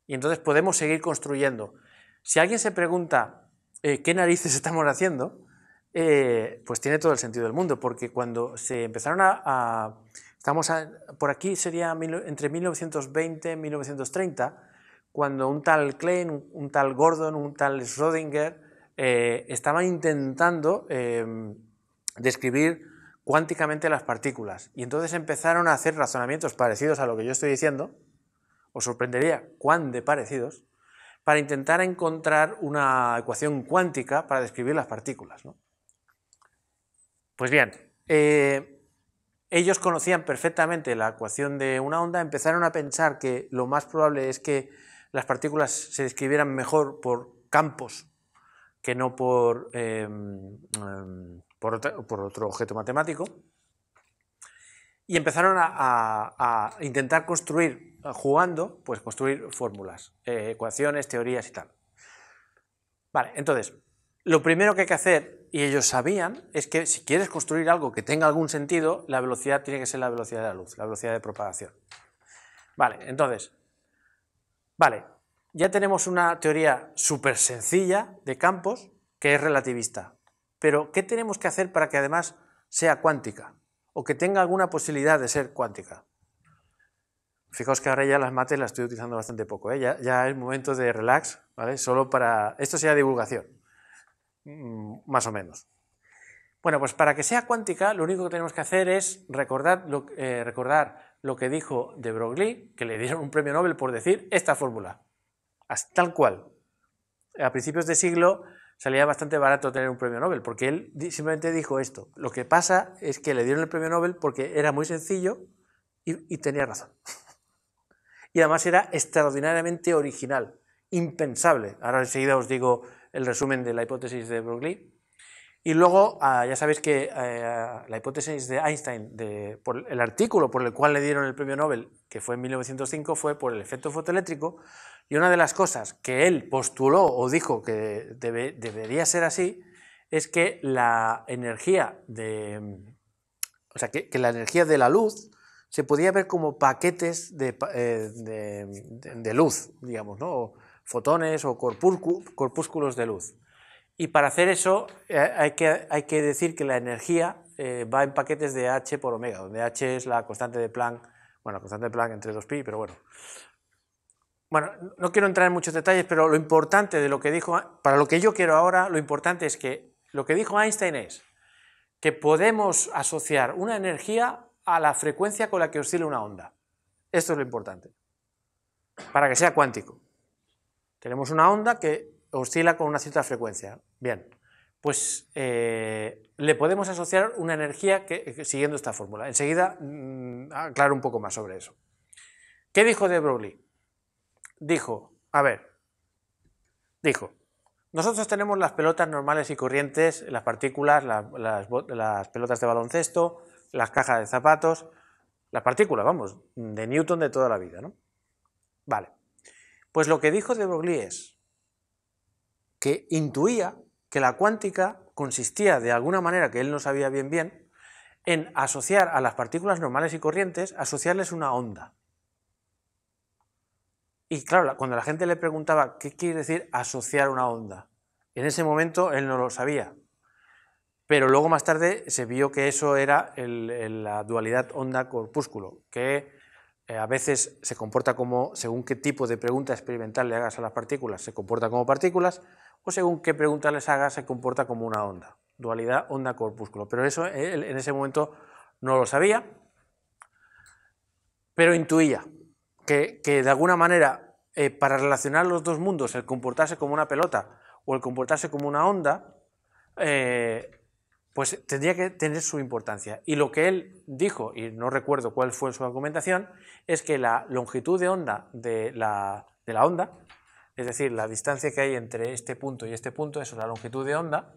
Y entonces podemos seguir construyendo. Si alguien se pregunta eh, qué narices estamos haciendo, eh, pues tiene todo el sentido del mundo, porque cuando se empezaron a... estamos por aquí sería entre 1920 y 1930, cuando un tal Klein, un, tal Gordon, un tal Schrödinger eh, estaban intentando em, describir cuánticamente las partículas. Y entonces empezaron a hacer razonamientos parecidos a lo que yo estoy diciendo, os sorprendería cuán de parecidos, para intentar encontrar una ecuación cuántica para describir las partículas. ¿no? Pues bien, eh, ellos conocían perfectamente la ecuación de una onda, empezaron a pensar que lo más probable es que las partículas se describieran mejor por campos que no por, em, em, por, otro, objeto matemático. Y empezaron a, intentar construir, jugando, pues construir fórmulas, eh, ecuaciones, teorías y tal. Vale, entonces, lo primero que hay que hacer y ellos sabían es que si quieres construir algo que tenga algún sentido, la velocidad tiene que ser la velocidad de la luz, la velocidad de propagación. Vale, entonces, vale, ya tenemos una teoría súper sencilla de campos que es relativista, pero ¿qué tenemos que hacer para que además sea cuántica o que tenga alguna posibilidad de ser cuántica? Fijaos que ahora ya las mates las estoy utilizando bastante poco, ¿eh? ya, es momento de relax, ¿vale? Solo para... Esto sea divulgación, Mm, más o menos. Bueno, pues para que sea cuántica, lo único que tenemos que hacer es recordar lo, eh, recordar lo que dijo de Broglie, que le dieron un premio Nobel por decir esta fórmula, tal cual. A principios de siglo salía bastante barato tener un premio Nobel, porque él simplemente dijo esto. Lo que pasa es que le dieron el premio Nobel porque era muy sencillo y, y tenía razón. *laughs* y además era extraordinariamente original, impensable. Ahora enseguida os digo el resumen de la hipótesis de Broglie. Y luego, ah, ya sabéis que eh, la hipótesis de Einstein, por el artículo por el cual le dieron el premio Nobel, que fue en 1905, fue por el efecto fotoeléctrico. Y una de las cosas que él postuló o dijo que debería ser así es que la energía de, o sea, que, la energía de la luz se podía ver como paquetes de, eh, luz, digamos, ¿no? fotones o corpúsculos de luz. Y para hacer eso eh, hay que, hay que decir que la energía eh, va en paquetes de h por omega, donde h es la constante de Planck, bueno, la constante de Planck entre 2pi, pero bueno. Bueno, no quiero entrar en muchos detalles, pero lo importante de lo que dijo, para lo que yo quiero ahora, lo importante es que lo que dijo Einstein es que podemos asociar una energía a la frecuencia con la que oscila una onda. Esto es lo importante, para que sea cuántico. Tenemos una onda que oscila con una cierta frecuencia. Bien, pues eh, le podemos asociar una energía que, eh, siguiendo esta fórmula. Enseguida mm, aclaro un poco más sobre eso. ¿Qué dijo de Broglie? Dijo, a ver, dijo, nosotros tenemos las pelotas normales y corrientes, las partículas, las, las pelotas de baloncesto, las cajas de zapatos, las partículas, vamos, de Newton de toda la vida, ¿no? Vale. Pues lo que dijo de Broglie es que intuía que la cuántica consistía de alguna manera que él no sabía bien bien en asociar a las partículas normales y corrientes, asociarles una onda. Y claro, cuando la gente le preguntaba qué quiere decir asociar una onda, en ese momento él no lo sabía. Pero luego más tarde se vio que eso era la dualidad onda-corpúsculo, que eh, a veces se comporta como, según qué tipo de pregunta experimental le hagas a las partículas, se comporta como partículas, o según qué pregunta les hagas, se comporta como una onda, dualidad onda-corpúsculo. Pero eso en ese momento no lo sabía, pero intuía que, de alguna manera, eh, para relacionar los dos mundos, el comportarse como una pelota o el comportarse como una onda, eh, pues tendría que tener su importancia. Y lo que él dijo, y no recuerdo cuál fue su argumentación, es que la longitud de onda de la, de la onda, es decir, la distancia que hay entre este punto y este punto, eso es la longitud de onda,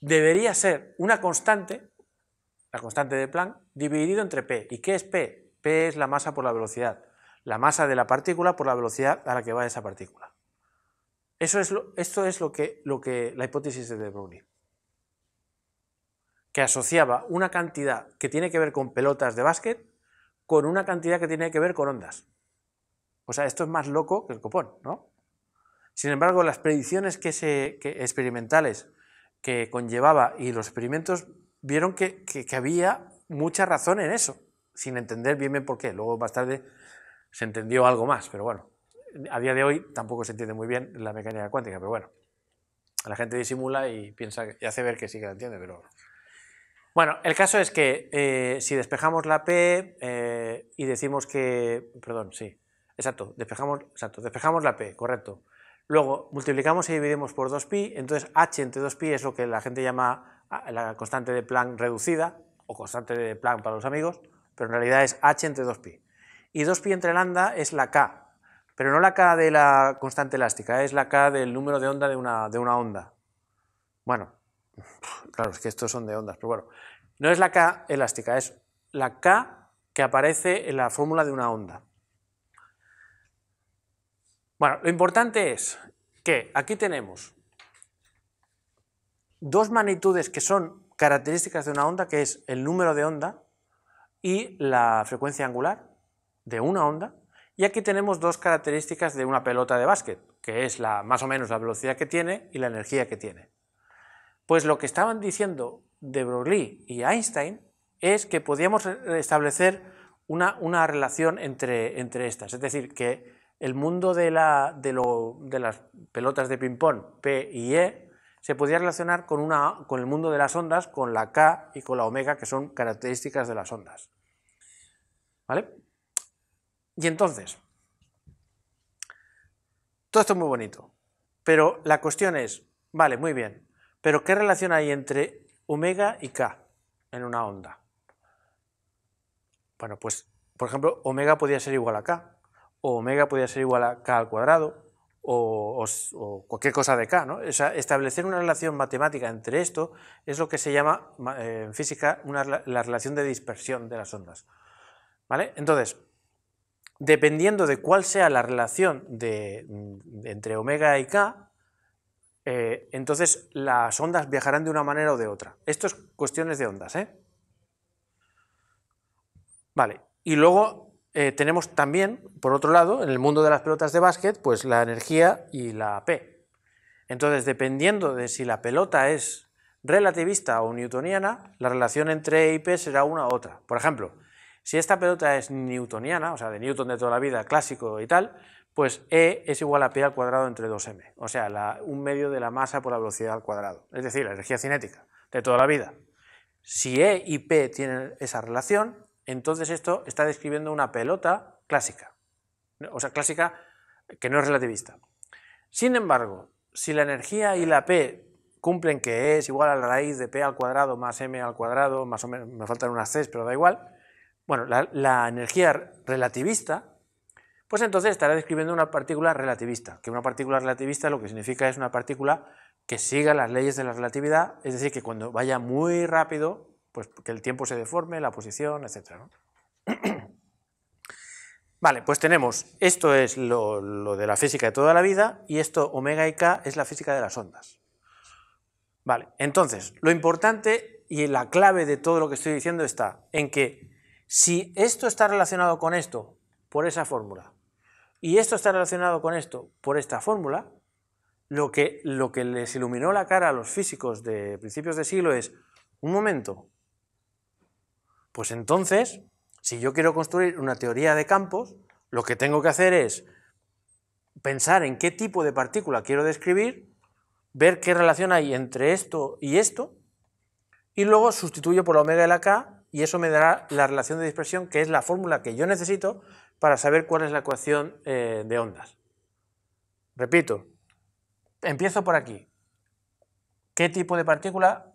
debería ser una constante, la constante de Planck, dividido entre p. ¿Y qué es p? p es la masa por la velocidad, la masa de la partícula por la velocidad a la que va esa partícula. Eso es lo, esto es lo que, lo que la hipótesis de De Broglie, que asociaba una cantidad que tiene que ver con pelotas de básquet con una cantidad que tiene que ver con ondas. O sea, esto es más loco que el copón, ¿no? Sin embargo, las predicciones que se, experimentales que conllevaba y los experimentos vieron que, que, había mucha razón en eso, sin entender bien bien por qué. Luego más tarde se entendió algo más, pero bueno a día de hoy tampoco se entiende muy bien la mecánica cuántica, pero bueno, la gente disimula y piensa y hace ver que sí que la entiende, pero... Bueno, el caso es que eh, si despejamos la P eh, y decimos que... Perdón, sí, exacto, despejamos, exacto, despejamos la P, correcto. Luego multiplicamos y dividimos por 2pi, entonces h entre 2pi es lo que la gente llama ah, la constante de Planck reducida, o constante de Planck para los amigos, pero en realidad es h entre 2pi. Y 2pi entre lambda es la k, pero no la K de la constante elástica, es la K del número de onda de una, de una onda. Bueno, claro, es que estos son de ondas, pero bueno. No es la K elástica, es la K que aparece en la fórmula de una onda. Bueno, lo importante es que aquí tenemos dos magnitudes que son características de una onda, que es el número de onda y la frecuencia angular de una onda, y aquí tenemos dos características de una pelota de básquet, que es la, más o menos la velocidad que tiene y la energía que tiene. Pues lo que estaban diciendo de Broglie y Einstein es que podíamos establecer una, relación entre, entre, estas, es decir, que el mundo de, la, de, las pelotas de ping-pong P y E se podía relacionar con, una, con el mundo de las ondas, con la K y con la omega, que son características de las ondas. ¿Vale? Y entonces, todo esto es muy bonito, pero la cuestión es, vale, muy bien, pero ¿qué relación hay entre omega y k en una onda? Bueno, pues, por ejemplo, omega podría ser igual a k, o omega podría ser igual a k al cuadrado, o, cualquier cosa de k, ¿no? O sea, establecer una relación matemática entre esto es lo que se llama eh, en física la relación de dispersión de las ondas, ¿vale? Entonces, dependiendo de cuál sea la relación mm, entre omega y k, eh, entonces las ondas viajarán de una manera o de otra. Esto es cuestiones de ondas. ¿eh? Vale, y luego eh, tenemos también, por otro lado, en el mundo de las pelotas de básquet, pues la energía y la P. Entonces, dependiendo de si la pelota es relativista o newtoniana, la relación entre E y P será una u otra. Por ejemplo, si esta pelota es newtoniana, o sea, de Newton de toda la vida, clásico y tal, pues E es igual a P al cuadrado entre 2M, o sea, un medio de la masa por la velocidad al cuadrado, es decir, la energía cinética de toda la vida. Si E y P tienen esa relación, entonces esto está describiendo una pelota clásica, o sea, clásica que no es relativista. Sin embargo, si la energía y la P cumplen que E es igual a la raíz de P al cuadrado más M al cuadrado, más o menos, me faltan unas c, pero da igual, bueno, la, energía relativista, pues entonces estará describiendo una partícula relativista, que una partícula relativista lo que significa es una partícula que siga las leyes de la relatividad, es decir, que cuando vaya muy rápido, pues que el tiempo se deforme, la posición, etc. *clears throat* vale, pues tenemos, esto es lo, lo, de la física de toda la vida y esto omega y k es la física de las ondas. Vale, entonces, lo importante y la clave de todo lo que estoy diciendo está en que si esto está relacionado con esto, por esa fórmula, y esto está relacionado con esto, por esta fórmula, lo que, lo que les iluminó la cara a los físicos de principios de siglo es, un momento, pues entonces, si yo quiero construir una teoría de campos, lo que tengo que hacer es pensar en qué tipo de partícula quiero describir, ver qué relación hay entre esto y esto, y luego sustituyo por la omega de la k y eso me dará la relación de dispersión, que es la fórmula que yo necesito para saber cuál es la ecuación eh, de ondas. Repito, empiezo por aquí. ¿Qué tipo de partícula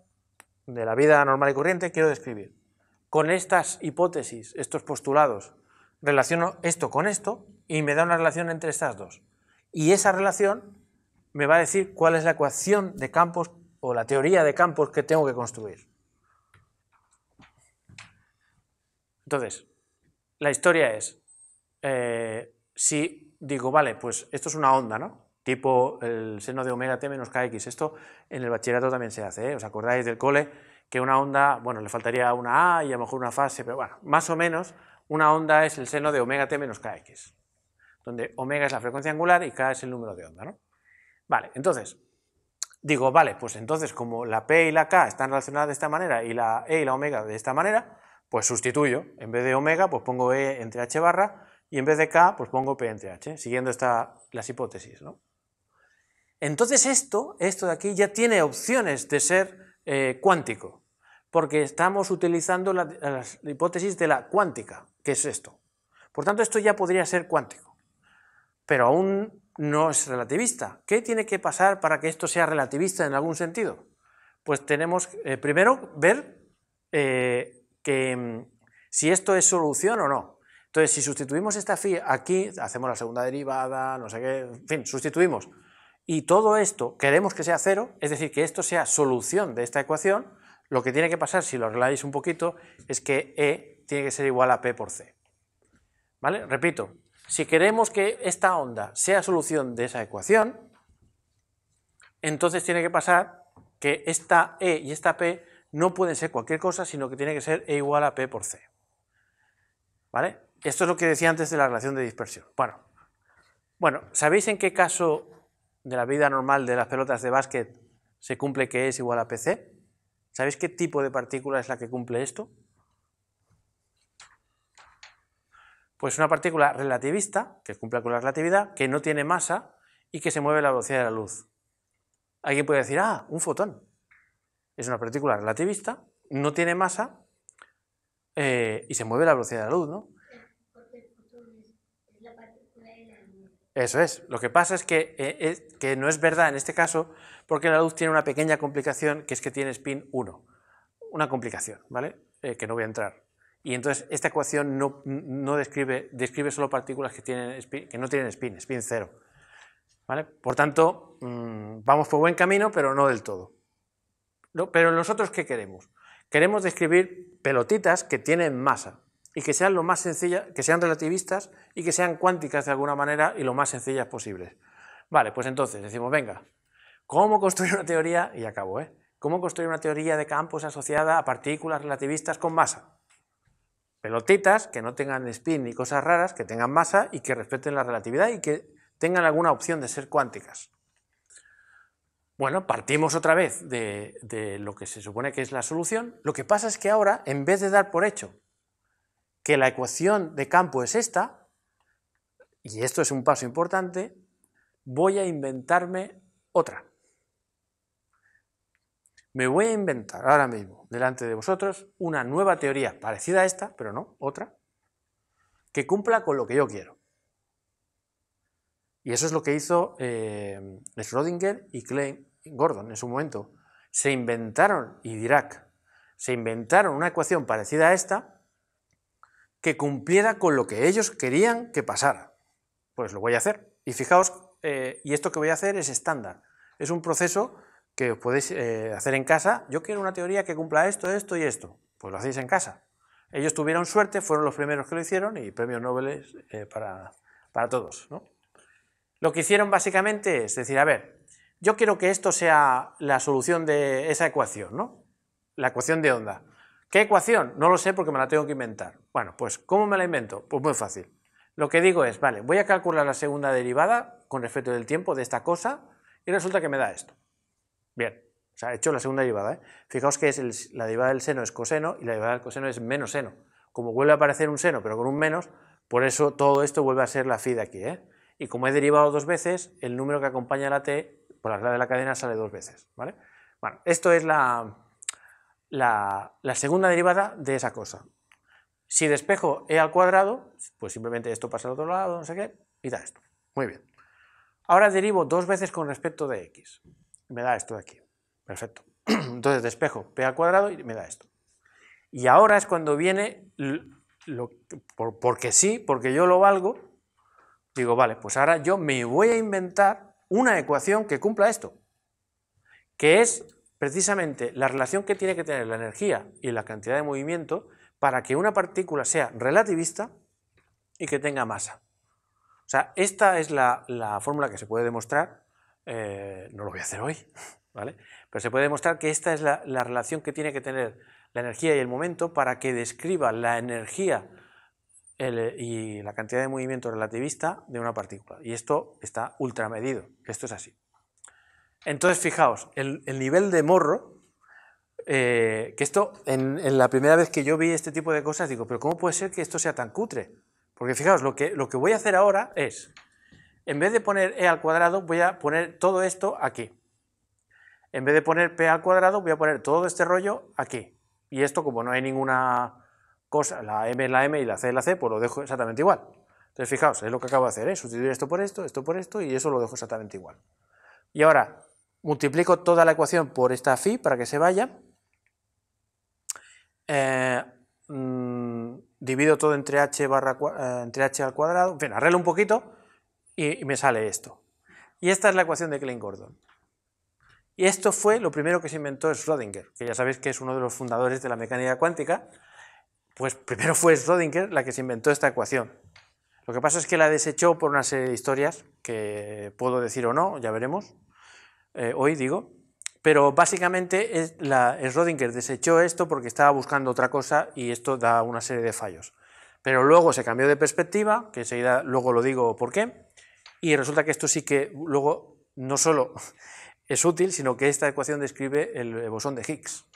de la vida normal y corriente quiero describir? Con estas hipótesis, estos postulados, relaciono esto con esto y me da una relación entre estas dos. Y esa relación me va a decir cuál es la ecuación de campos o la teoría de campos que tengo que construir. Entonces, la historia es, eh, si digo, vale, pues esto es una onda, ¿no? Tipo el seno de omega t menos kx, esto en el bachillerato también se hace, ¿eh? ¿os acordáis del cole? Que una onda, bueno, le faltaría una A y a lo mejor una fase, pero bueno, más o menos una onda es el seno de omega t menos kx, donde omega es la frecuencia angular y k es el número de onda, ¿no? Vale, entonces, digo, vale, pues entonces como la P y la K están relacionadas de esta manera y la E y la omega de esta manera, pues sustituyo, en vez de omega, pues pongo E entre H barra, y en vez de K, pues pongo P entre H, ¿eh? siguiendo esta, las hipótesis. ¿no? Entonces esto, esto de aquí, ya tiene opciones de ser eh, cuántico, porque estamos utilizando la, hipótesis de la cuántica, que es esto. Por tanto, esto ya podría ser cuántico, pero aún no es relativista. ¿Qué tiene que pasar para que esto sea relativista en algún sentido? Pues tenemos, eh, primero, ver que mm, si esto es solución o no. Entonces, si sustituimos esta phi aquí, hacemos la segunda derivada, no sé qué, en fin, sustituimos. Y todo esto queremos que sea cero, es decir, que esto sea solución de esta ecuación, lo que tiene que pasar, si lo arregláis un poquito, es que E tiene que ser igual a P por C. ¿Vale? Repito, si queremos que esta onda sea solución de esa ecuación, entonces tiene que pasar que esta E y esta P no puede ser cualquier cosa, sino que tiene que ser E igual a P por C. ¿Vale? Esto es lo que decía antes de la relación de dispersión. Bueno, bueno ¿sabéis en qué caso de la vida normal de las pelotas de básquet se cumple que es igual a PC? ¿Sabéis qué tipo de partícula es la que cumple esto? Pues una partícula relativista, que cumple con la relatividad, que no tiene masa y que se mueve a la velocidad de la luz. Alguien puede decir, ah, un fotón es una partícula relativista, no tiene masa eh, y se mueve a la velocidad de la luz, ¿no? Eso es. Lo que pasa es que, eh, que, no es verdad en este caso porque la luz tiene una pequeña complicación que es que tiene spin 1. Una complicación, ¿vale? Eh, que no voy a entrar. Y entonces esta ecuación no, describe, describe solo partículas que, tienen que no tienen spin, spin 0. ¿Vale? Por tanto, mm, vamos por buen camino, pero no del todo. Pero nosotros, ¿qué queremos? Queremos describir pelotitas que tienen masa y que sean lo más sencillas, que sean relativistas y que sean cuánticas de alguna manera y lo más sencillas posibles. Vale, pues entonces decimos, venga, ¿cómo construir una teoría? Y acabó, ¿eh? ¿Cómo construir una teoría de campos asociada a partículas relativistas con masa? Pelotitas que no tengan spin ni cosas raras, que tengan masa y que respeten la relatividad y que tengan alguna opción de ser cuánticas. Bueno, partimos otra vez de, lo que se supone que es la solución. Lo que pasa es que ahora, en vez de dar por hecho que la ecuación de campo es esta, y esto es un paso importante, voy a inventarme otra. Me voy a inventar ahora mismo, delante de vosotros, una nueva teoría parecida a esta, pero no, otra, que cumpla con lo que yo quiero. Y eso es lo que hizo eh, Schrödinger y Klein, Gordon en su momento, se inventaron, y Dirac, se inventaron una ecuación parecida a esta que cumpliera con lo que ellos querían que pasara. Pues lo voy a hacer. Y fijaos, eh, y esto que voy a hacer es estándar. Es un proceso que podéis eh, hacer en casa. Yo quiero una teoría que cumpla esto, esto y esto. Pues lo hacéis en casa. Ellos tuvieron suerte, fueron los primeros que lo hicieron y premios Nobel eh, para, para, todos. ¿no? Lo que hicieron básicamente es decir, a ver, yo quiero que esto sea la solución de esa ecuación, ¿no? La ecuación de onda. ¿Qué ecuación? No lo sé porque me la tengo que inventar. Bueno, pues ¿cómo me la invento? Pues muy fácil. Lo que digo es, vale, voy a calcular la segunda derivada con respecto del tiempo de esta cosa y resulta que me da esto. Bien, o sea, he hecho la segunda derivada. ¿eh? Fijaos que la derivada del seno es coseno y la derivada del coseno es menos seno. Como vuelve a aparecer un seno pero con un menos, por eso todo esto vuelve a ser la phi de aquí. ¿eh? Y como he derivado dos veces, el número que acompaña la t por la clave de la cadena sale dos veces. ¿vale? Bueno, esto es la, segunda derivada de esa cosa. Si despejo e al cuadrado, pues simplemente esto pasa al otro lado, no sé qué, y da esto. Muy bien. Ahora derivo dos veces con respecto de x. Me da esto de aquí. Perfecto. *clears throat* Entonces despejo p al cuadrado y me da esto. Y ahora es cuando viene, lo, porque sí, porque yo lo valgo, digo, vale, pues ahora yo me voy a inventar una ecuación que cumpla esto, que es precisamente la relación que tiene que tener la energía y la cantidad de movimiento para que una partícula sea relativista y que tenga masa. O sea, esta es la, fórmula que se puede demostrar, eh, no lo voy a hacer hoy, *laughs* ¿vale? Pero se puede demostrar que esta es la, la relación que tiene que tener la energía y el momento para que describa la energía y la cantidad de movimiento relativista de una partícula. Y esto está ultramedido, que esto es así. Entonces, fijaos, el, nivel de morro, eh, que esto, en, la primera vez que yo vi este tipo de cosas, digo, pero ¿cómo puede ser que esto sea tan cutre? Porque fijaos, lo que, lo que voy a hacer ahora es, en vez de poner E al cuadrado, voy a poner todo esto aquí. En vez de poner P al cuadrado, voy a poner todo este rollo aquí. Y esto, como no hay ninguna la M es la M y la C es la C, pues lo dejo exactamente igual. Entonces, fijaos, es lo que acabo de hacer, ¿eh? sustituir esto por esto, esto por esto, y eso lo dejo exactamente igual. Y ahora, multiplico toda la ecuación por esta phi para que se vaya, eh, mm, divido todo entre h, eh, entre h al cuadrado, en fin, arreglo un poquito y, me sale esto. Y esta es la ecuación de Klein-Gordon. Y esto fue lo primero que se inventó Schrödinger, que ya sabéis que es uno de los fundadores de la mecánica cuántica, pues primero fue Schrödinger la que se inventó esta ecuación. Lo que pasa es que la desechó por una serie de historias que puedo decir o no, ya veremos, eh, hoy digo, pero básicamente es la, Schrödinger desechó esto porque estaba buscando otra cosa y esto da una serie de fallos. Pero luego se cambió de perspectiva, que enseguida luego lo digo por qué, y resulta que esto sí que luego no solo *laughs* es útil, sino que esta ecuación describe el bosón de Higgs.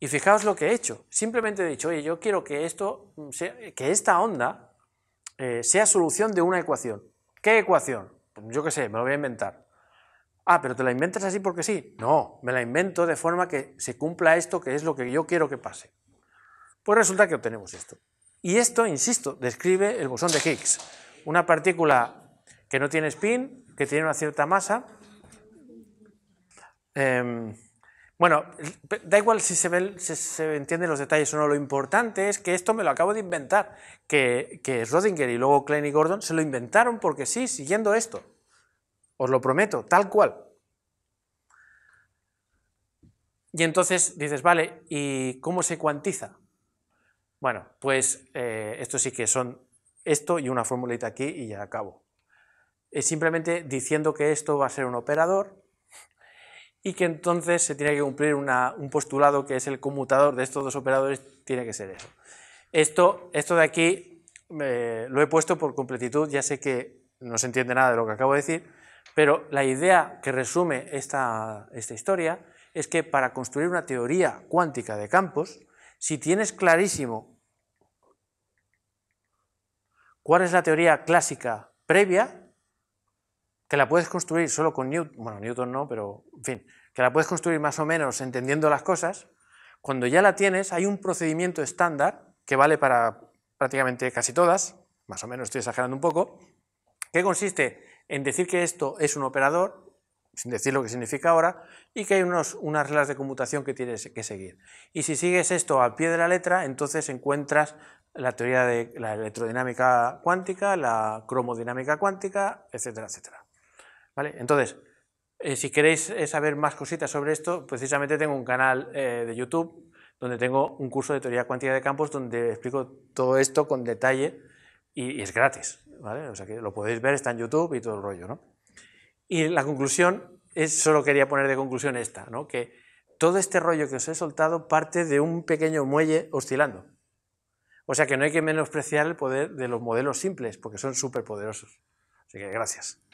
Y fijaos lo que he hecho. Simplemente he dicho, oye, yo quiero que, esto mm, que esta onda eh, sea solución de una ecuación. ¿Qué ecuación? Pues yo qué sé, me lo voy a inventar. Ah, pero te la inventas así porque sí. No, me la invento de forma que se cumpla esto, que es lo que yo quiero que pase. Pues resulta que obtenemos esto. Y esto, insisto, describe el bosón de Higgs. Una partícula que no tiene spin, que tiene una cierta masa. Em, bueno, da igual si se, se entienden los detalles o no, lo importante es que esto me lo acabo de inventar, que, que y luego Klein y Gordon se lo inventaron porque sí, siguiendo esto. Os lo prometo, tal cual. Y entonces dices, vale, ¿y cómo se cuantiza? Bueno, pues eh, esto sí que son esto y una formulita aquí y ya acabo. Es simplemente diciendo que esto va a ser un operador y que entonces se tiene que cumplir un postulado que es el conmutador de estos dos operadores, tiene que ser eso. Esto, esto de aquí eh, lo he puesto por completitud, ya sé que no se entiende nada de lo que acabo de decir, pero la idea que resume esta, esta historia es que para construir una teoría cuántica de campos, si tienes clarísimo cuál es la teoría clásica previa, que la puedes construir solo con Newton, bueno, Newton no, pero en fin, que la puedes construir más o menos entendiendo las cosas, cuando ya la tienes hay un procedimiento estándar que vale para prácticamente casi todas, más o menos estoy exagerando un poco, que consiste en decir que esto es un operador, sin decir lo que significa ahora, y que hay unos, unas reglas de conmutación que tienes que seguir. Y si sigues esto al pie de la letra, entonces encuentras la teoría de la electrodinámica cuántica, la cromodinámica cuántica, etcétera, etcétera. Entonces, eh, si queréis eh, saber más cositas sobre esto, precisamente tengo un canal eh, de YouTube donde tengo un curso de teoría cuántica de campos donde explico todo esto con detalle y, es gratis, ¿vale? O sea que lo podéis ver, está en YouTube y todo el rollo, ¿no? Y la conclusión, es, solo quería poner de conclusión esta, ¿no? Que todo este rollo que os he soltado parte de un pequeño muelle oscilando. O sea que no hay que menospreciar el poder de los modelos simples, porque son súper poderosos. Así que gracias.